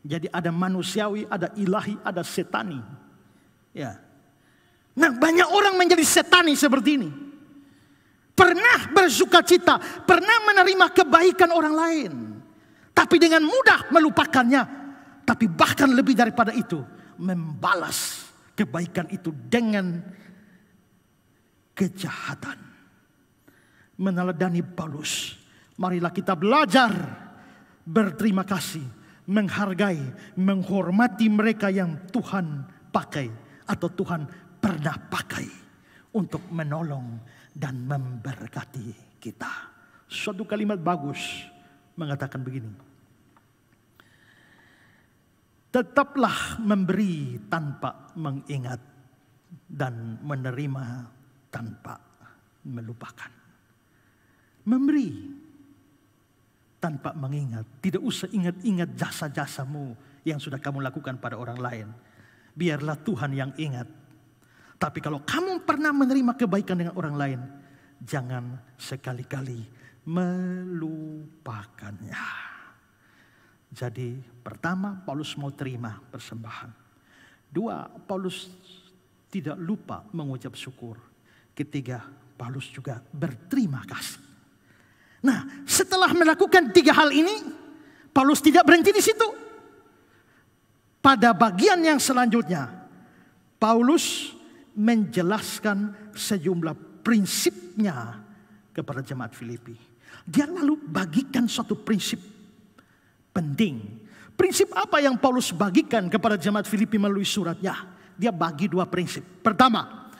A: Jadi ada manusiawi, ada ilahi, ada setani. Ya. Nah, banyak orang menjadi setani seperti ini. Pernah bersuka cita, pernah menerima kebaikan orang lain. Tapi dengan mudah melupakannya. Tapi bahkan lebih daripada itu, membalas kebaikan itu dengan kejahatan. Meneladani Paulus. Marilah kita belajar berterima kasih, menghargai, menghormati mereka yang Tuhan pakai atau Tuhan pernah pakai untuk menolong dan memberkati kita. Suatu kalimat bagus mengatakan begini. Tetaplah memberi tanpa mengingat dan menerima tanpa melupakan. Memberi tanpa mengingat, tidak usah ingat-ingat jasa-jasamu yang sudah kamu lakukan pada orang lain. Biarlah Tuhan yang ingat. Tapi kalau kamu pernah menerima kebaikan dengan orang lain, jangan sekali-kali melupakannya. Jadi pertama Paulus mau terima persembahan. Dua, Paulus tidak lupa mengucap syukur. Ketiga, Paulus juga berterima kasih. Nah, setelah melakukan tiga hal ini, Paulus tidak berhenti di situ. Pada bagian yang selanjutnya, Paulus menjelaskan sejumlah prinsipnya kepada jemaat Filipi. Dia lalu bagikan suatu prinsip penting. Prinsip apa yang Paulus bagikan kepada jemaat Filipi melalui suratnya? Dia bagi dua prinsip. Pertama,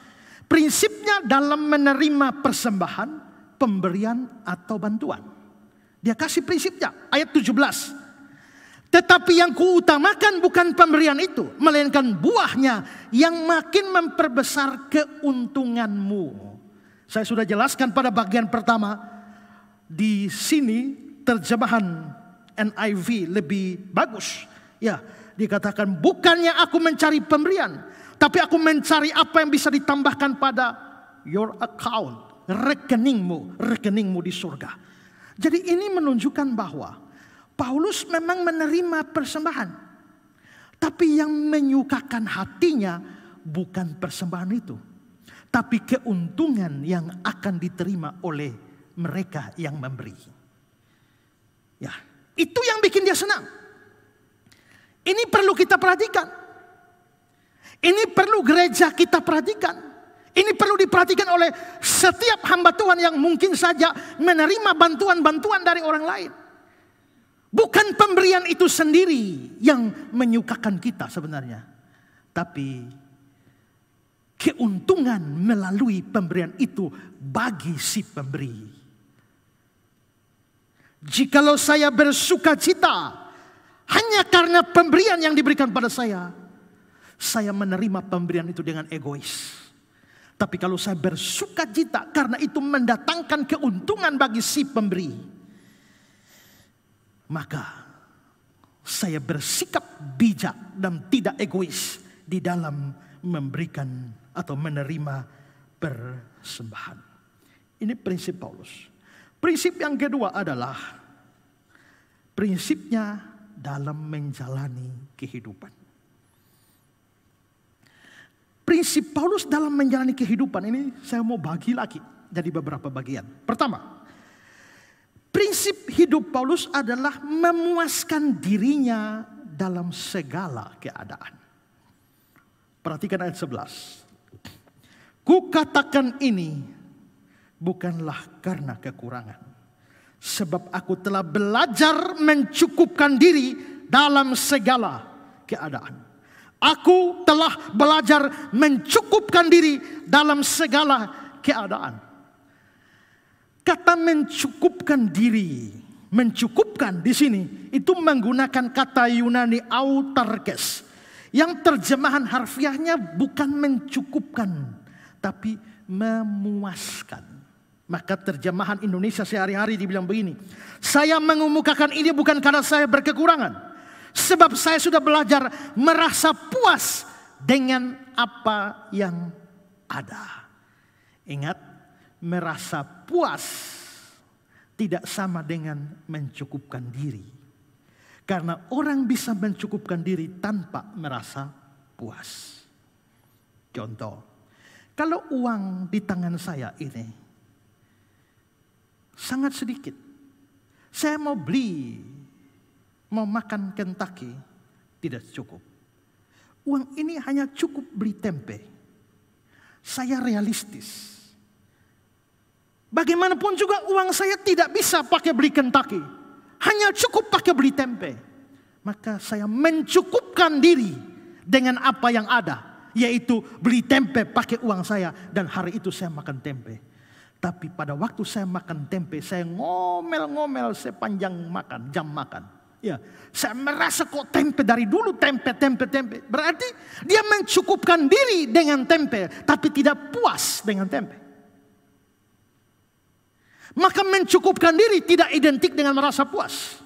A: prinsipnya dalam menerima persembahan, pemberian atau bantuan. Dia kasih prinsipnya, ayat 17. Tetapi yang kuutamakan bukan pemberian itu, melainkan buahnya yang makin memperbesar keuntunganmu. Saya sudah jelaskan pada bagian pertama, di sini terjemahan NIV lebih bagus. Ya, dikatakan bukannya aku mencari pemberian, tapi aku mencari apa yang bisa ditambahkan pada your account, rekeningmu, rekeningmu di surga. Jadi ini menunjukkan bahwa Paulus memang menerima persembahan. Tapi yang menyukakan hatinya bukan persembahan itu. Tapi keuntungan yang akan diterima oleh mereka yang memberi. Ya, itu yang bikin dia senang. Ini perlu kita perhatikan. Ini perlu gereja kita perhatikan. Ini perlu diperhatikan oleh setiap hamba Tuhan yang mungkin saja menerima bantuan-bantuan dari orang lain. Bukan pemberian itu sendiri yang menyukakan kita sebenarnya. Tapi keuntungan melalui pemberian itu bagi si pemberi. Jikalau saya bersuka cita hanya karena pemberian yang diberikan pada saya, saya menerima pemberian itu dengan egois. Tapi kalau saya bersuka cita karena itu mendatangkan keuntungan bagi si pemberi, maka saya bersikap bijak dan tidak egois di dalam memberikan atau menerima persembahan. Ini prinsip Paulus. Prinsip yang kedua adalah prinsipnya dalam menjalani kehidupan. Prinsip Paulus dalam menjalani kehidupan ini saya mau bagi lagi jadi beberapa bagian. Pertama, prinsip hidup Paulus adalah memuaskan dirinya dalam segala keadaan. Perhatikan ayat 11. Kukatakan ini bukanlah karena kekurangan. Sebab aku telah belajar mencukupkan diri dalam segala keadaan. Aku telah belajar mencukupkan diri dalam segala keadaan. Kata mencukupkan diri, mencukupkan di sini itu menggunakan kata Yunani autarkes. Yang terjemahan harfiahnya bukan mencukupkan, tapi memuaskan. Maka terjemahan Indonesia sehari-hari dibilang begini. Saya mengemukakan ini bukan karena saya berkekurangan. Sebab saya sudah belajar merasa puas dengan apa yang ada. Ingat, merasa puas tidak sama dengan mencukupkan diri. Karena orang bisa mencukupkan diri tanpa merasa puas. Contoh, kalau uang di tangan saya ini Sangat sedikit. Saya mau beli, mau makan Kentucky, tidak cukup. Uang ini hanya cukup beli tempe. Saya realistis. Bagaimanapun juga uang saya tidak bisa pakai beli Kentucky. Hanya cukup pakai beli tempe. Maka saya mencukupkan diri dengan apa yang ada. Yaitu beli tempe pakai uang saya. Dan hari itu saya makan tempe tapi pada waktu saya makan tempe, saya ngomel-ngomel sepanjang makan, jam makan. Ya, saya merasa kok tempe dari dulu tempe, tempe, tempe. Berarti dia mencukupkan diri dengan tempe, tapi tidak puas dengan tempe. Maka mencukupkan diri tidak identik dengan merasa puas.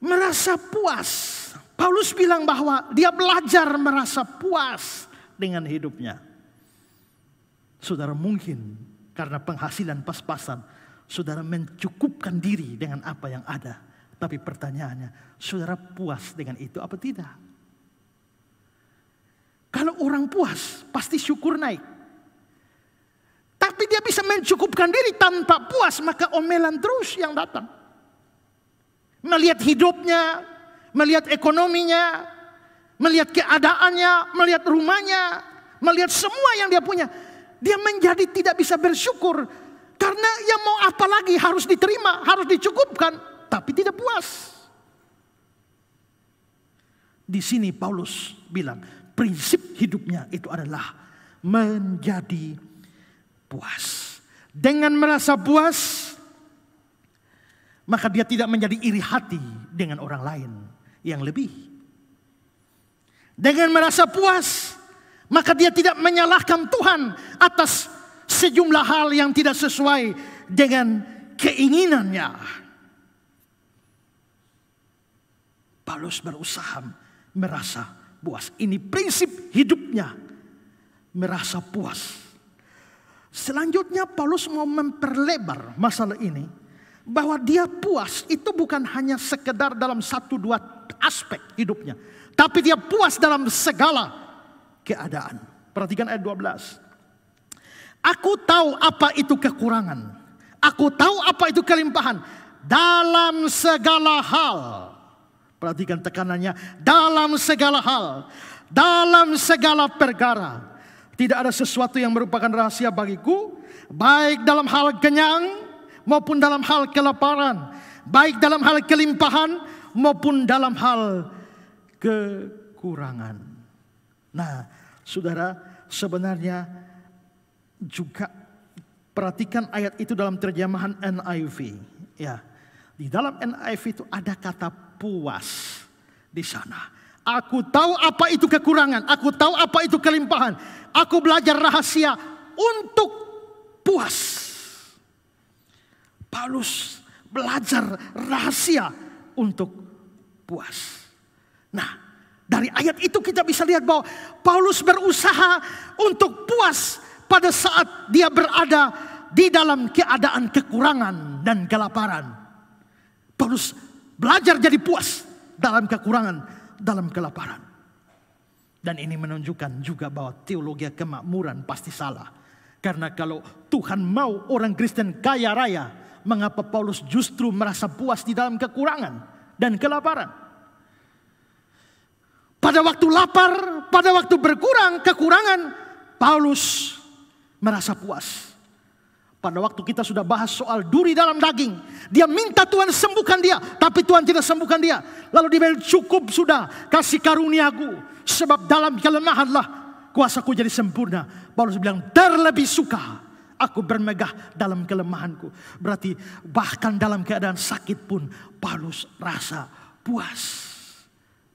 A: Merasa puas Paulus bilang bahwa dia belajar merasa puas dengan hidupnya. Saudara mungkin karena penghasilan pas-pasan, saudara mencukupkan diri dengan apa yang ada. Tapi pertanyaannya, saudara puas dengan itu apa tidak? Kalau orang puas, pasti syukur naik. Tapi dia bisa mencukupkan diri tanpa puas, maka omelan terus yang datang. Melihat hidupnya, melihat ekonominya, melihat keadaannya, melihat rumahnya, melihat semua yang dia punya. Dia menjadi tidak bisa bersyukur karena yang mau apa lagi harus diterima, harus dicukupkan, tapi tidak puas. Di sini Paulus bilang prinsip hidupnya itu adalah menjadi puas. Dengan merasa puas, maka dia tidak menjadi iri hati dengan orang lain yang lebih. Dengan merasa puas, maka dia tidak menyalahkan Tuhan atas sejumlah hal yang tidak sesuai dengan keinginannya. Paulus berusaha merasa puas. Ini prinsip hidupnya. Merasa puas. Selanjutnya Paulus mau memperlebar masalah ini. Bahwa dia puas itu bukan hanya sekedar dalam satu dua aspek hidupnya. Tapi dia puas dalam segala keadaan. Perhatikan ayat 12. Aku tahu apa itu kekurangan. Aku tahu apa itu kelimpahan. Dalam segala hal. Perhatikan tekanannya. Dalam segala hal. Dalam segala perkara. Tidak ada sesuatu yang merupakan rahasia bagiku. Baik dalam hal kenyang maupun dalam hal kelaparan. Baik dalam hal kelimpahan maupun dalam hal kekurangan. Nah, saudara, sebenarnya juga perhatikan ayat itu dalam terjemahan NIV. Ya, di dalam NIV itu ada kata puas di sana. Aku tahu apa itu kekurangan, aku tahu apa itu kelimpahan. Aku belajar rahasia untuk puas. Paulus belajar rahasia untuk puas. Nah, dari ayat itu kita bisa lihat bahwa Paulus berusaha untuk puas pada saat dia berada di dalam keadaan kekurangan dan kelaparan. Paulus belajar jadi puas dalam kekurangan, dalam kelaparan. Dan ini menunjukkan juga bahwa teologi kemakmuran pasti salah. Karena kalau Tuhan mau orang Kristen kaya raya, mengapa Paulus justru merasa puas di dalam kekurangan? dan kelaparan. Pada waktu lapar, pada waktu berkurang, kekurangan, Paulus merasa puas. Pada waktu kita sudah bahas soal duri dalam daging, dia minta Tuhan sembuhkan dia, tapi Tuhan tidak sembuhkan dia. Lalu dia bilang, "Cukup sudah, kasih karuniaku, sebab dalam kelemahanlah kuasaku jadi sempurna." Paulus bilang, "Terlebih suka Aku bermegah dalam kelemahanku. Berarti bahkan dalam keadaan sakit pun Paulus rasa puas.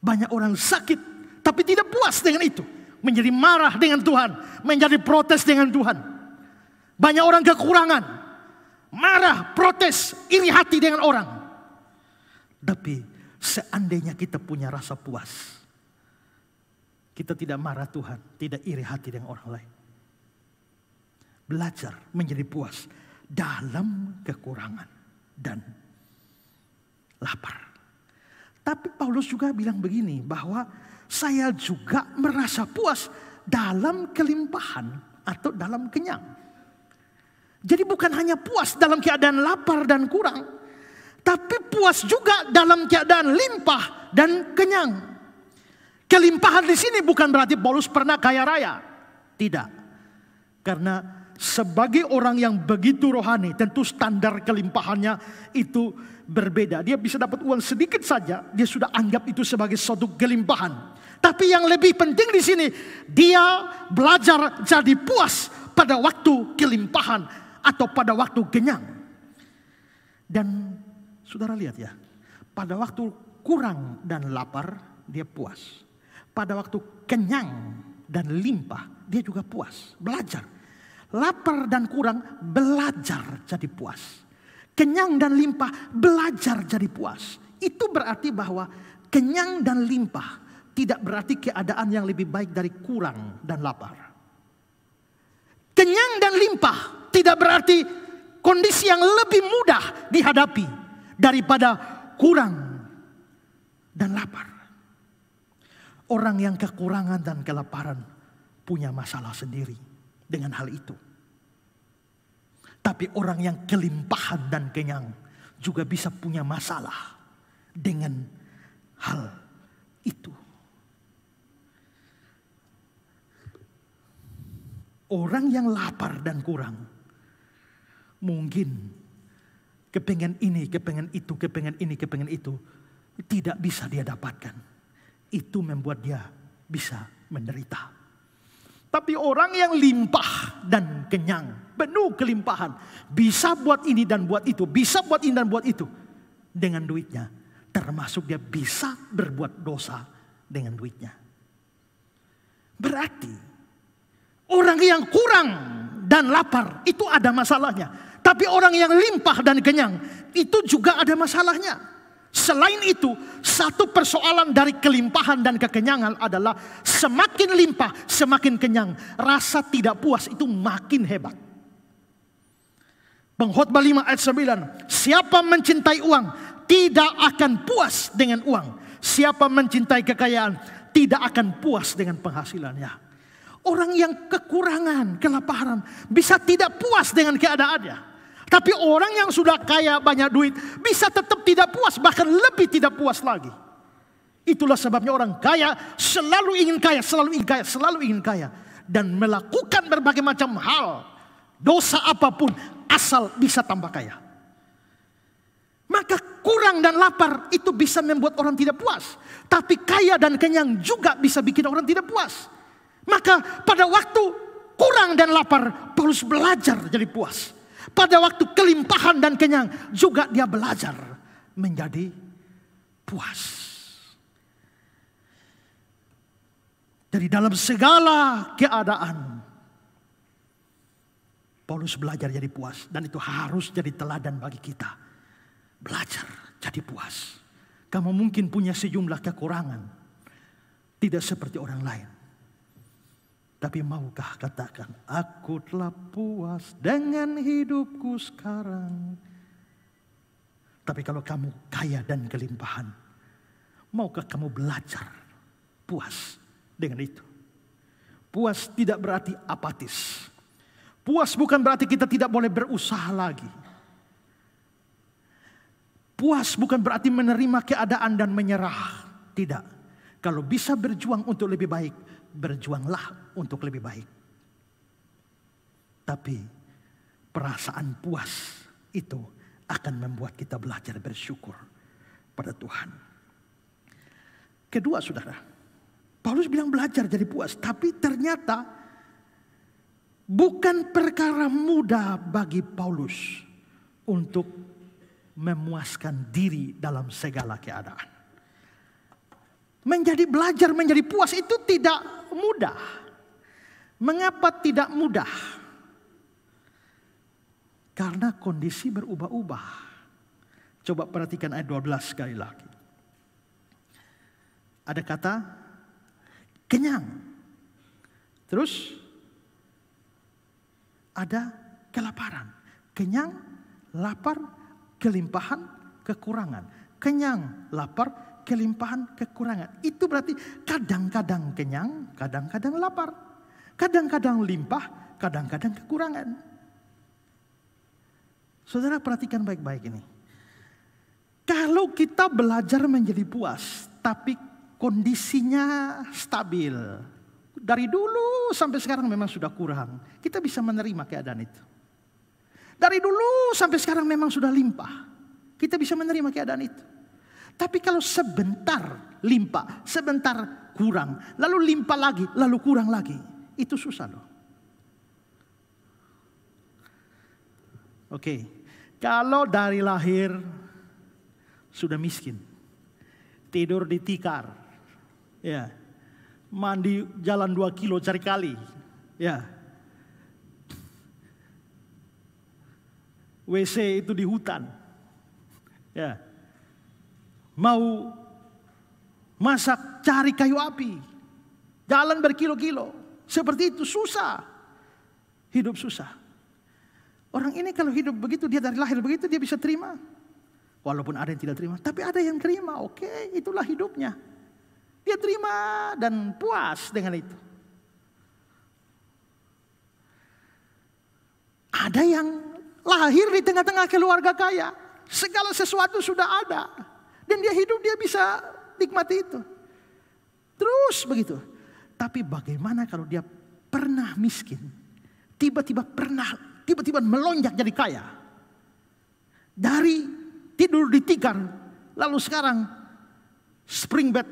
A: Banyak orang sakit tapi tidak puas dengan itu. Menjadi marah dengan Tuhan. Menjadi protes dengan Tuhan. Banyak orang kekurangan. Marah, protes, iri hati dengan orang. Tapi seandainya kita punya rasa puas. Kita tidak marah Tuhan, tidak iri hati dengan orang lain. Belajar menjadi puas dalam kekurangan dan lapar. Tapi Paulus juga bilang begini bahwa saya juga merasa puas dalam kelimpahan atau dalam kenyang. Jadi bukan hanya puas dalam keadaan lapar dan kurang, tapi puas juga dalam keadaan limpah dan kenyang. Kelimpahan di sini bukan berarti Paulus pernah kaya raya. Tidak. Karena sebagai orang yang begitu rohani, tentu standar kelimpahannya itu berbeda. Dia bisa dapat uang sedikit saja, dia sudah anggap itu sebagai suatu kelimpahan. Tapi yang lebih penting di sini, dia belajar jadi puas pada waktu kelimpahan atau pada waktu kenyang. Dan saudara lihat ya, pada waktu kurang dan lapar, dia puas. Pada waktu kenyang dan limpah, dia juga puas. Belajar Lapar dan kurang, belajar jadi puas. Kenyang dan limpah, belajar jadi puas. Itu berarti bahwa kenyang dan limpah tidak berarti keadaan yang lebih baik dari kurang dan lapar. Kenyang dan limpah tidak berarti kondisi yang lebih mudah dihadapi daripada kurang dan lapar. Orang yang kekurangan dan kelaparan punya masalah sendiri dengan hal itu. Tapi orang yang kelimpahan dan kenyang juga bisa punya masalah dengan hal itu. Orang yang lapar dan kurang mungkin kepengen ini, kepengen itu, kepengen ini, kepengen itu tidak bisa dia dapatkan. Itu membuat dia bisa menderita. Tapi orang yang limpah dan kenyang, penuh kelimpahan, bisa buat ini dan buat itu, bisa buat ini dan buat itu dengan duitnya. Termasuk dia bisa berbuat dosa dengan duitnya. Berarti orang yang kurang dan lapar itu ada masalahnya. Tapi orang yang limpah dan kenyang itu juga ada masalahnya. Selain itu, satu persoalan dari kelimpahan dan kekenyangan adalah semakin limpah, semakin kenyang. Rasa tidak puas itu makin hebat. Pengkhotbah 5 ayat 9. Siapa mencintai uang tidak akan puas dengan uang. Siapa mencintai kekayaan tidak akan puas dengan penghasilannya. Orang yang kekurangan, kelaparan bisa tidak puas dengan keadaannya. Tapi orang yang sudah kaya banyak duit bisa tetap tidak puas bahkan lebih tidak puas lagi. Itulah sebabnya orang kaya selalu ingin kaya, selalu ingin kaya, selalu ingin kaya dan melakukan berbagai macam hal, dosa apapun asal bisa tambah kaya. Maka kurang dan lapar itu bisa membuat orang tidak puas, tapi kaya dan kenyang juga bisa bikin orang tidak puas. Maka pada waktu kurang dan lapar Paulus belajar jadi puas. Pada waktu kelimpahan dan kenyang juga dia belajar menjadi puas. Jadi dalam segala keadaan Paulus belajar jadi puas dan itu harus jadi teladan bagi kita. Belajar jadi puas. Kamu mungkin punya sejumlah kekurangan. Tidak seperti orang lain. Tapi maukah katakan, aku telah puas dengan hidupku sekarang. Tapi kalau kamu kaya dan kelimpahan, maukah kamu belajar puas dengan itu? Puas tidak berarti apatis. Puas bukan berarti kita tidak boleh berusaha lagi. Puas bukan berarti menerima keadaan dan menyerah. Tidak. Kalau bisa berjuang untuk lebih baik, berjuanglah untuk lebih baik. Tapi perasaan puas itu akan membuat kita belajar bersyukur pada Tuhan. Kedua saudara, Paulus bilang belajar jadi puas. Tapi ternyata bukan perkara mudah bagi Paulus untuk memuaskan diri dalam segala keadaan. Menjadi belajar, menjadi puas itu tidak mudah. Mengapa tidak mudah? Karena kondisi berubah-ubah. Coba perhatikan ayat 12 sekali lagi. Ada kata kenyang. Terus ada kelaparan. Kenyang, lapar, kelimpahan, kekurangan. Kenyang, lapar, kelimpahan kekurangan. Itu berarti kadang-kadang kenyang, kadang-kadang lapar. Kadang-kadang limpah, kadang-kadang kekurangan. Saudara perhatikan baik-baik ini. Kalau kita belajar menjadi puas, tapi kondisinya stabil. Dari dulu sampai sekarang memang sudah kurang. Kita bisa menerima keadaan itu. Dari dulu sampai sekarang memang sudah limpah. Kita bisa menerima keadaan itu. Tapi kalau sebentar limpa, sebentar kurang, lalu limpa lagi, lalu kurang lagi, itu susah loh. Oke, okay. kalau dari lahir sudah miskin, tidur di tikar, ya, yeah. mandi jalan dua kilo cari kali, ya. Yeah. WC itu di hutan. Ya mau masak cari kayu api. Jalan berkilo-kilo. Seperti itu susah. Hidup susah. Orang ini kalau hidup begitu, dia dari lahir begitu, dia bisa terima. Walaupun ada yang tidak terima. Tapi ada yang terima, oke itulah hidupnya. Dia terima dan puas dengan itu. Ada yang lahir di tengah-tengah keluarga kaya. Segala sesuatu sudah ada dan dia hidup dia bisa nikmati itu. Terus begitu. Tapi bagaimana kalau dia pernah miskin, tiba-tiba pernah tiba-tiba melonjak jadi kaya. Dari tidur di tikar lalu sekarang spring bed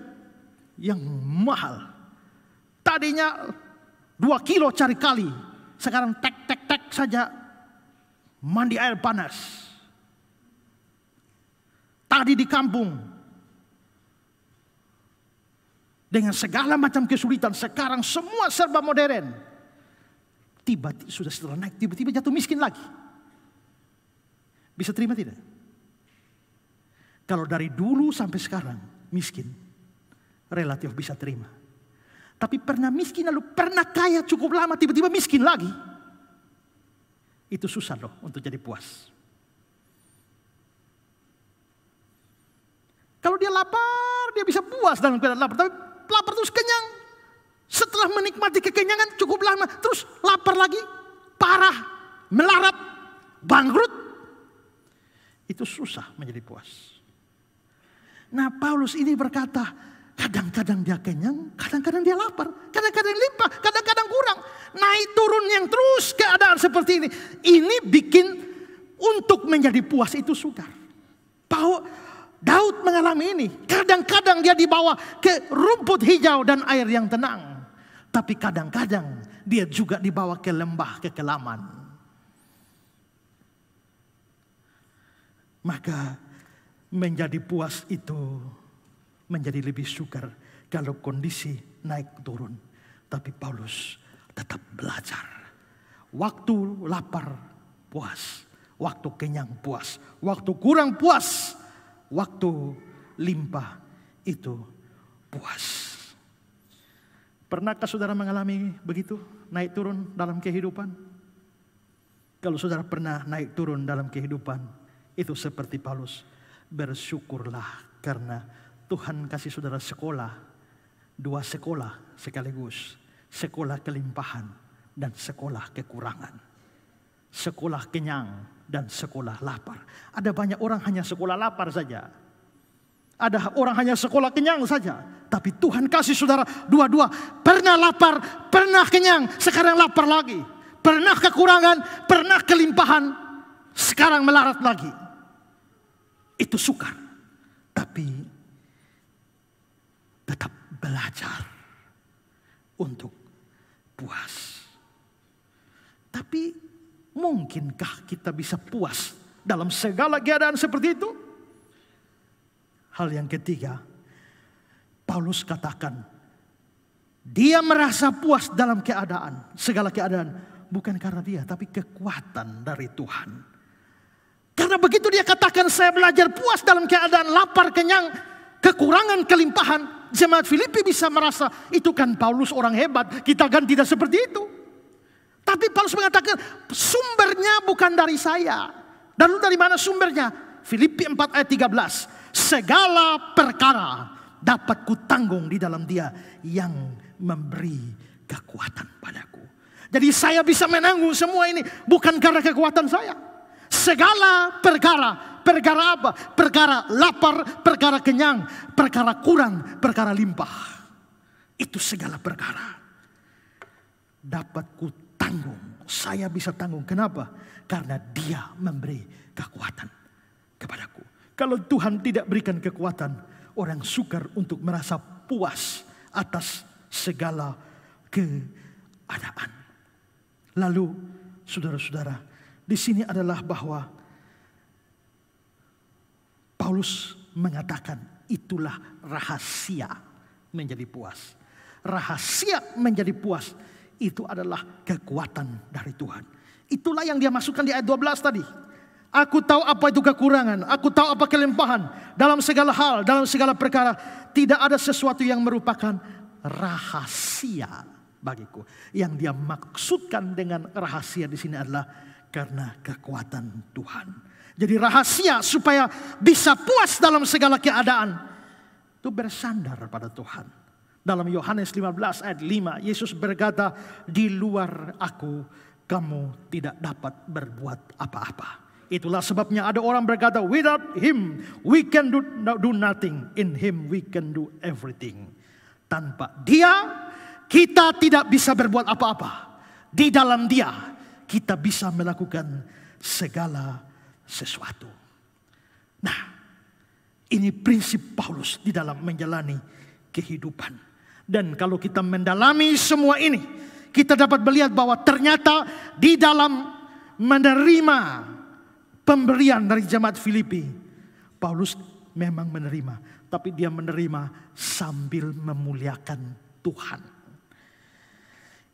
A: yang mahal. Tadinya dua kilo cari kali, sekarang tek tek tek saja mandi air panas tadi di kampung. Dengan segala macam kesulitan sekarang semua serba modern. Tiba-tiba sudah setelah naik, tiba-tiba jatuh miskin lagi. Bisa terima tidak? Kalau dari dulu sampai sekarang miskin, relatif bisa terima. Tapi pernah miskin lalu pernah kaya cukup lama tiba-tiba miskin lagi. Itu susah loh untuk jadi puas. Kalau dia lapar, dia bisa puas dalam keadaan lapar. Tapi lapar terus kenyang. Setelah menikmati kekenyangan cukup lama, terus lapar lagi, parah, melarat, bangkrut. Itu susah menjadi puas. Nah Paulus ini berkata, kadang-kadang dia kenyang, kadang-kadang dia lapar, kadang-kadang limpah, kadang-kadang kurang. Naik turun yang terus keadaan seperti ini. Ini bikin untuk menjadi puas itu sukar. Paulus Daud mengalami ini. Kadang-kadang dia dibawa ke rumput hijau dan air yang tenang. Tapi kadang-kadang dia juga dibawa ke lembah kekelaman. Maka menjadi puas itu menjadi lebih sukar kalau kondisi naik turun. Tapi Paulus tetap belajar. Waktu lapar puas, waktu kenyang puas, waktu kurang puas waktu limpah itu puas. Pernahkah saudara mengalami begitu? Naik turun dalam kehidupan? Kalau saudara pernah naik turun dalam kehidupan, itu seperti Paulus. Bersyukurlah karena Tuhan kasih saudara sekolah, dua sekolah sekaligus. Sekolah kelimpahan dan sekolah kekurangan. Sekolah kenyang dan sekolah lapar. Ada banyak orang hanya sekolah lapar saja. Ada orang hanya sekolah kenyang saja. Tapi Tuhan kasih saudara dua-dua. Pernah lapar, pernah kenyang, sekarang lapar lagi. Pernah kekurangan, pernah kelimpahan, sekarang melarat lagi. Itu sukar. Tapi tetap belajar untuk puas. Tapi Mungkinkah kita bisa puas dalam segala keadaan seperti itu? Hal yang ketiga, Paulus katakan, dia merasa puas dalam keadaan, segala keadaan, bukan karena dia, tapi kekuatan dari Tuhan. Karena begitu dia katakan, saya belajar puas dalam keadaan lapar, kenyang, kekurangan, kelimpahan. Jemaat Filipi bisa merasa, itu kan Paulus orang hebat, kita kan tidak seperti itu. Tapi Paulus mengatakan sumbernya bukan dari saya. Dan dari mana sumbernya? Filipi 4 ayat 13. Segala perkara dapat kutanggung di dalam dia yang memberi kekuatan padaku. Jadi saya bisa menanggung semua ini bukan karena kekuatan saya. Segala perkara, perkara apa? Perkara lapar, perkara kenyang, perkara kurang, perkara limpah. Itu segala perkara. Dapat ku tanggung. Saya bisa tanggung. Kenapa? Karena dia memberi kekuatan kepadaku. Kalau Tuhan tidak berikan kekuatan, orang sukar untuk merasa puas atas segala keadaan. Lalu, saudara-saudara, di sini adalah bahwa Paulus mengatakan itulah rahasia menjadi puas. Rahasia menjadi puas itu adalah kekuatan dari Tuhan. Itulah yang dia masukkan di ayat 12 tadi. Aku tahu apa itu kekurangan, aku tahu apa kelimpahan dalam segala hal, dalam segala perkara. Tidak ada sesuatu yang merupakan rahasia bagiku. Yang dia maksudkan dengan rahasia di sini adalah karena kekuatan Tuhan. Jadi rahasia supaya bisa puas dalam segala keadaan itu bersandar pada Tuhan. Dalam Yohanes 15 ayat 5, Yesus berkata, di luar aku kamu tidak dapat berbuat apa-apa. Itulah sebabnya ada orang berkata, without him we can do, do nothing. In him we can do everything. Tanpa dia kita tidak bisa berbuat apa-apa. Di dalam dia kita bisa melakukan segala sesuatu. Nah, ini prinsip Paulus di dalam menjalani kehidupan. Dan kalau kita mendalami semua ini, kita dapat melihat bahwa ternyata di dalam menerima pemberian dari jemaat Filipi, Paulus memang menerima, tapi dia menerima sambil memuliakan Tuhan.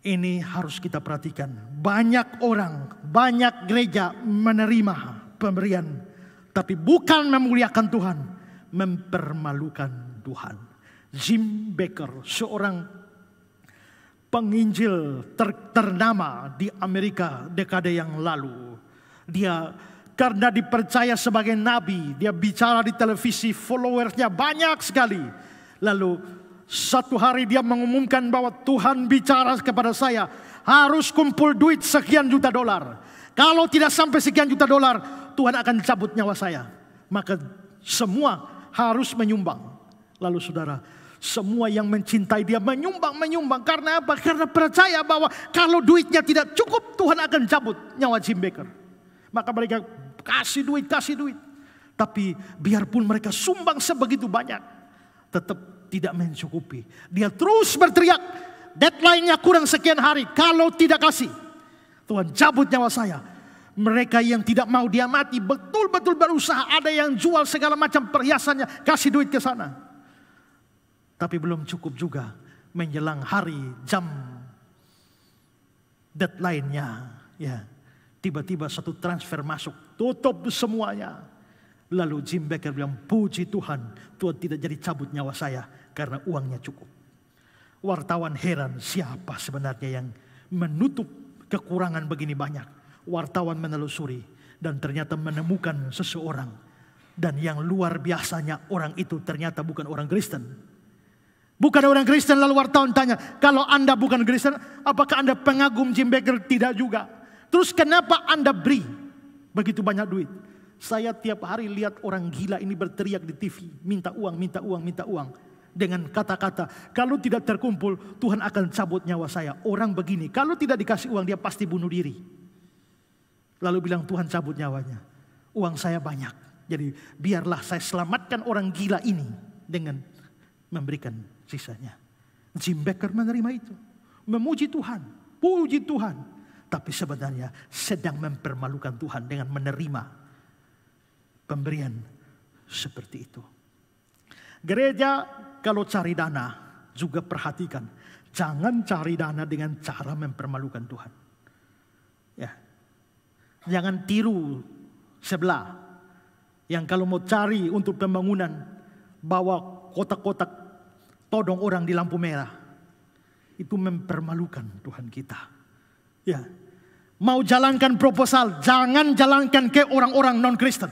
A: Ini harus kita perhatikan. Banyak orang, banyak gereja menerima pemberian, tapi bukan memuliakan Tuhan, mempermalukan Tuhan. Jim Baker, seorang penginjil ter ternama di Amerika dekade yang lalu. Dia karena dipercaya sebagai nabi, dia bicara di televisi, followersnya banyak sekali. Lalu satu hari dia mengumumkan bahwa Tuhan bicara kepada saya, harus kumpul duit sekian juta dolar. Kalau tidak sampai sekian juta dolar, Tuhan akan cabut nyawa saya. Maka semua harus menyumbang. Lalu saudara, semua yang mencintai dia menyumbang-menyumbang. Karena apa? Karena percaya bahwa kalau duitnya tidak cukup, Tuhan akan cabut nyawa Jim Baker. Maka mereka kasih duit, kasih duit. Tapi biarpun mereka sumbang sebegitu banyak, tetap tidak mencukupi. Dia terus berteriak, deadline-nya kurang sekian hari. Kalau tidak kasih, Tuhan cabut nyawa saya. Mereka yang tidak mau dia mati betul-betul berusaha. Ada yang jual segala macam perhiasannya, kasih duit ke sana. Tapi belum cukup juga menjelang hari jam deadline-nya. Ya. Tiba-tiba satu transfer masuk, tutup semuanya. Lalu Jim Becker bilang, puji Tuhan, Tuhan tidak jadi cabut nyawa saya karena uangnya cukup. Wartawan heran siapa sebenarnya yang menutup kekurangan begini banyak. Wartawan menelusuri dan ternyata menemukan seseorang. Dan yang luar biasanya orang itu ternyata bukan orang Kristen Bukan orang Kristen lalu wartawan tanya, kalau Anda bukan Kristen, apakah Anda pengagum Jim Baker? Tidak juga. Terus kenapa Anda beri begitu banyak duit? Saya tiap hari lihat orang gila ini berteriak di TV, minta uang, minta uang, minta uang. Dengan kata-kata, kalau tidak terkumpul Tuhan akan cabut nyawa saya. Orang begini, kalau tidak dikasih uang dia pasti bunuh diri. Lalu bilang Tuhan cabut nyawanya. Uang saya banyak. Jadi biarlah saya selamatkan orang gila ini dengan memberikan sisanya. Jim Becker menerima itu. Memuji Tuhan. Puji Tuhan. Tapi sebenarnya sedang mempermalukan Tuhan dengan menerima pemberian seperti itu. Gereja kalau cari dana juga perhatikan. Jangan cari dana dengan cara mempermalukan Tuhan. Ya. Jangan tiru sebelah. Yang kalau mau cari untuk pembangunan. Bawa kotak-kotak todong orang di lampu merah. Itu mempermalukan Tuhan kita. Ya. Mau jalankan proposal, jangan jalankan ke orang-orang non-Kristen.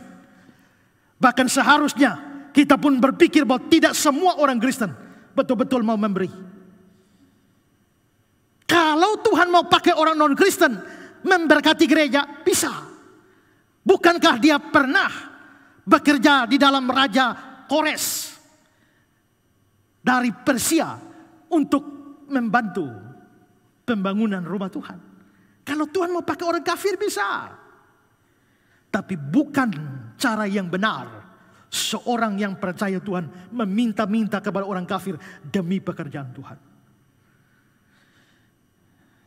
A: Bahkan seharusnya kita pun berpikir bahwa tidak semua orang Kristen betul-betul mau memberi. Kalau Tuhan mau pakai orang non-Kristen memberkati gereja, bisa. Bukankah dia pernah bekerja di dalam Raja Kores dari Persia untuk membantu pembangunan rumah Tuhan. Kalau Tuhan mau pakai orang kafir bisa. Tapi bukan cara yang benar. Seorang yang percaya Tuhan meminta-minta kepada orang kafir demi pekerjaan Tuhan.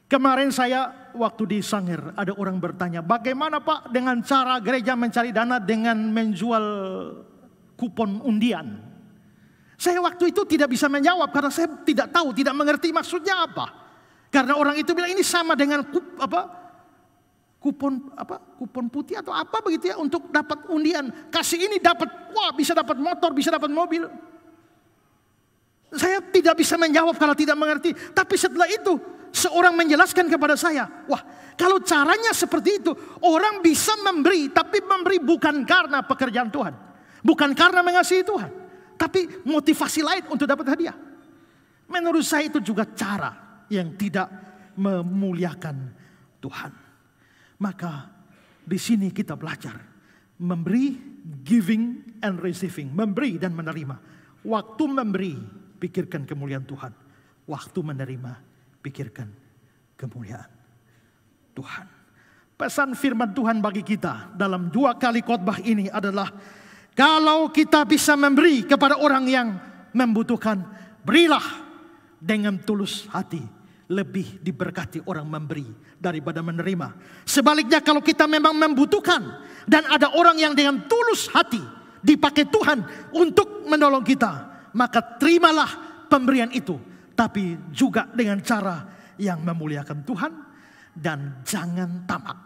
A: Kemarin saya waktu di Sangir ada orang bertanya, bagaimana Pak dengan cara gereja mencari dana dengan menjual kupon undian? Saya waktu itu tidak bisa menjawab karena saya tidak tahu, tidak mengerti maksudnya apa. Karena orang itu bilang ini sama dengan kup, apa kupon apa kupon putih atau apa begitu ya untuk dapat undian. Kasih ini dapat wah bisa dapat motor, bisa dapat mobil. Saya tidak bisa menjawab karena tidak mengerti. Tapi setelah itu seorang menjelaskan kepada saya, wah kalau caranya seperti itu orang bisa memberi tapi memberi bukan karena pekerjaan Tuhan. Bukan karena mengasihi Tuhan tapi motivasi lain untuk dapat hadiah. Menurut saya itu juga cara yang tidak memuliakan Tuhan. Maka di sini kita belajar memberi, giving and receiving, memberi dan menerima. Waktu memberi, pikirkan kemuliaan Tuhan. Waktu menerima, pikirkan kemuliaan Tuhan. Pesan firman Tuhan bagi kita dalam dua kali khotbah ini adalah kalau kita bisa memberi kepada orang yang membutuhkan, berilah dengan tulus hati. Lebih diberkati orang memberi daripada menerima. Sebaliknya kalau kita memang membutuhkan dan ada orang yang dengan tulus hati dipakai Tuhan untuk menolong kita, maka terimalah pemberian itu, tapi juga dengan cara yang memuliakan Tuhan dan jangan tamak.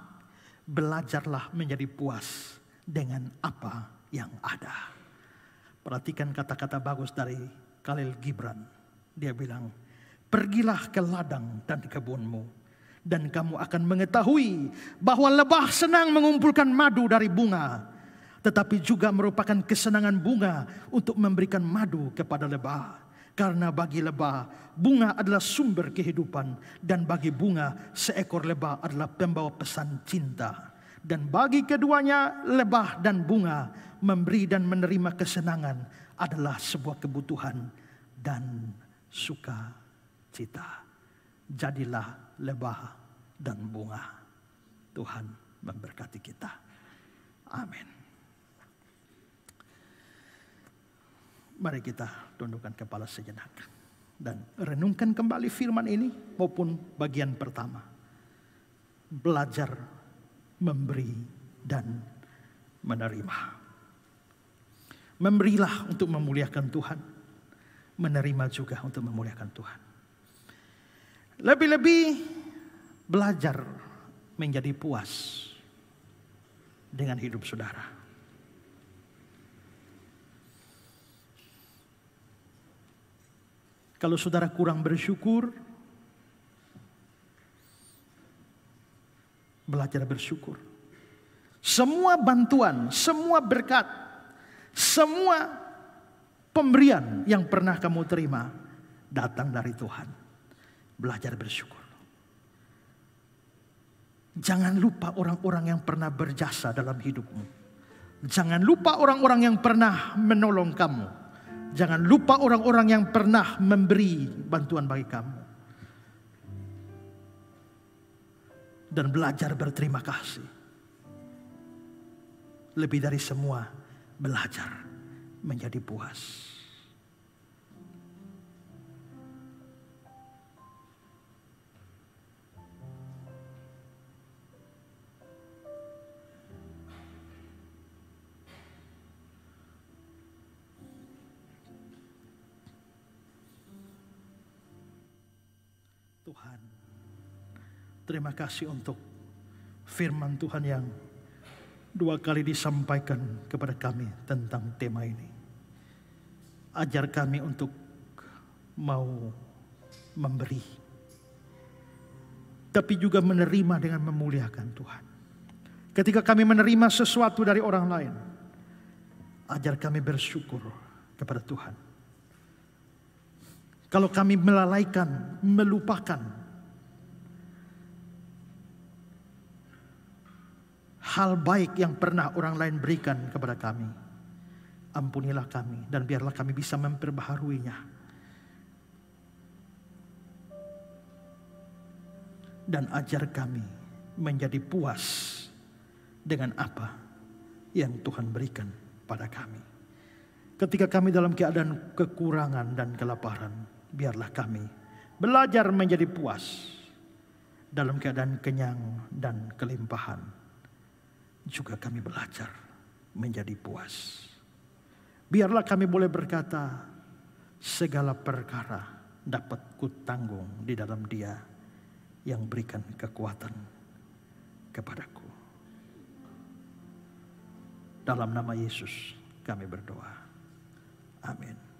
A: Belajarlah menjadi puas dengan apa yang ada. Perhatikan kata-kata bagus dari Khalil Gibran. Dia bilang, pergilah ke ladang dan kebunmu. Dan kamu akan mengetahui bahwa lebah senang mengumpulkan madu dari bunga. Tetapi juga merupakan kesenangan bunga untuk memberikan madu kepada lebah. Karena bagi lebah, bunga adalah sumber kehidupan. Dan bagi bunga, seekor lebah adalah pembawa pesan cinta dan bagi keduanya lebah dan bunga memberi dan menerima kesenangan adalah sebuah kebutuhan dan sukacita. Jadilah lebah dan bunga. Tuhan memberkati kita. Amin. Mari kita tundukkan kepala sejenak dan renungkan kembali firman ini maupun bagian pertama. Belajar memberi dan menerima. Memberilah untuk memuliakan Tuhan, menerima juga untuk memuliakan Tuhan. Lebih-lebih belajar menjadi puas dengan hidup saudara. Kalau saudara kurang bersyukur, belajar bersyukur. Semua bantuan, semua berkat, semua pemberian yang pernah kamu terima datang dari Tuhan. Belajar bersyukur. Jangan lupa orang-orang yang pernah berjasa dalam hidupmu. Jangan lupa orang-orang yang pernah menolong kamu. Jangan lupa orang-orang yang pernah memberi bantuan bagi kamu. dan belajar berterima kasih. Lebih dari semua, belajar menjadi puas. Terima kasih untuk firman Tuhan yang dua kali disampaikan kepada kami tentang tema ini. Ajar kami untuk mau memberi, tapi juga menerima dengan memuliakan Tuhan. Ketika kami menerima sesuatu dari orang lain, ajar kami bersyukur kepada Tuhan. Kalau kami melalaikan, melupakan, hal baik yang pernah orang lain berikan kepada kami. Ampunilah kami dan biarlah kami bisa memperbaharuinya. Dan ajar kami menjadi puas dengan apa yang Tuhan berikan pada kami. Ketika kami dalam keadaan kekurangan dan kelaparan, biarlah kami belajar menjadi puas dalam keadaan kenyang dan kelimpahan juga kami belajar menjadi puas. Biarlah kami boleh berkata, segala perkara dapat kutanggung di dalam dia yang berikan kekuatan kepadaku. Dalam nama Yesus kami berdoa. Amin.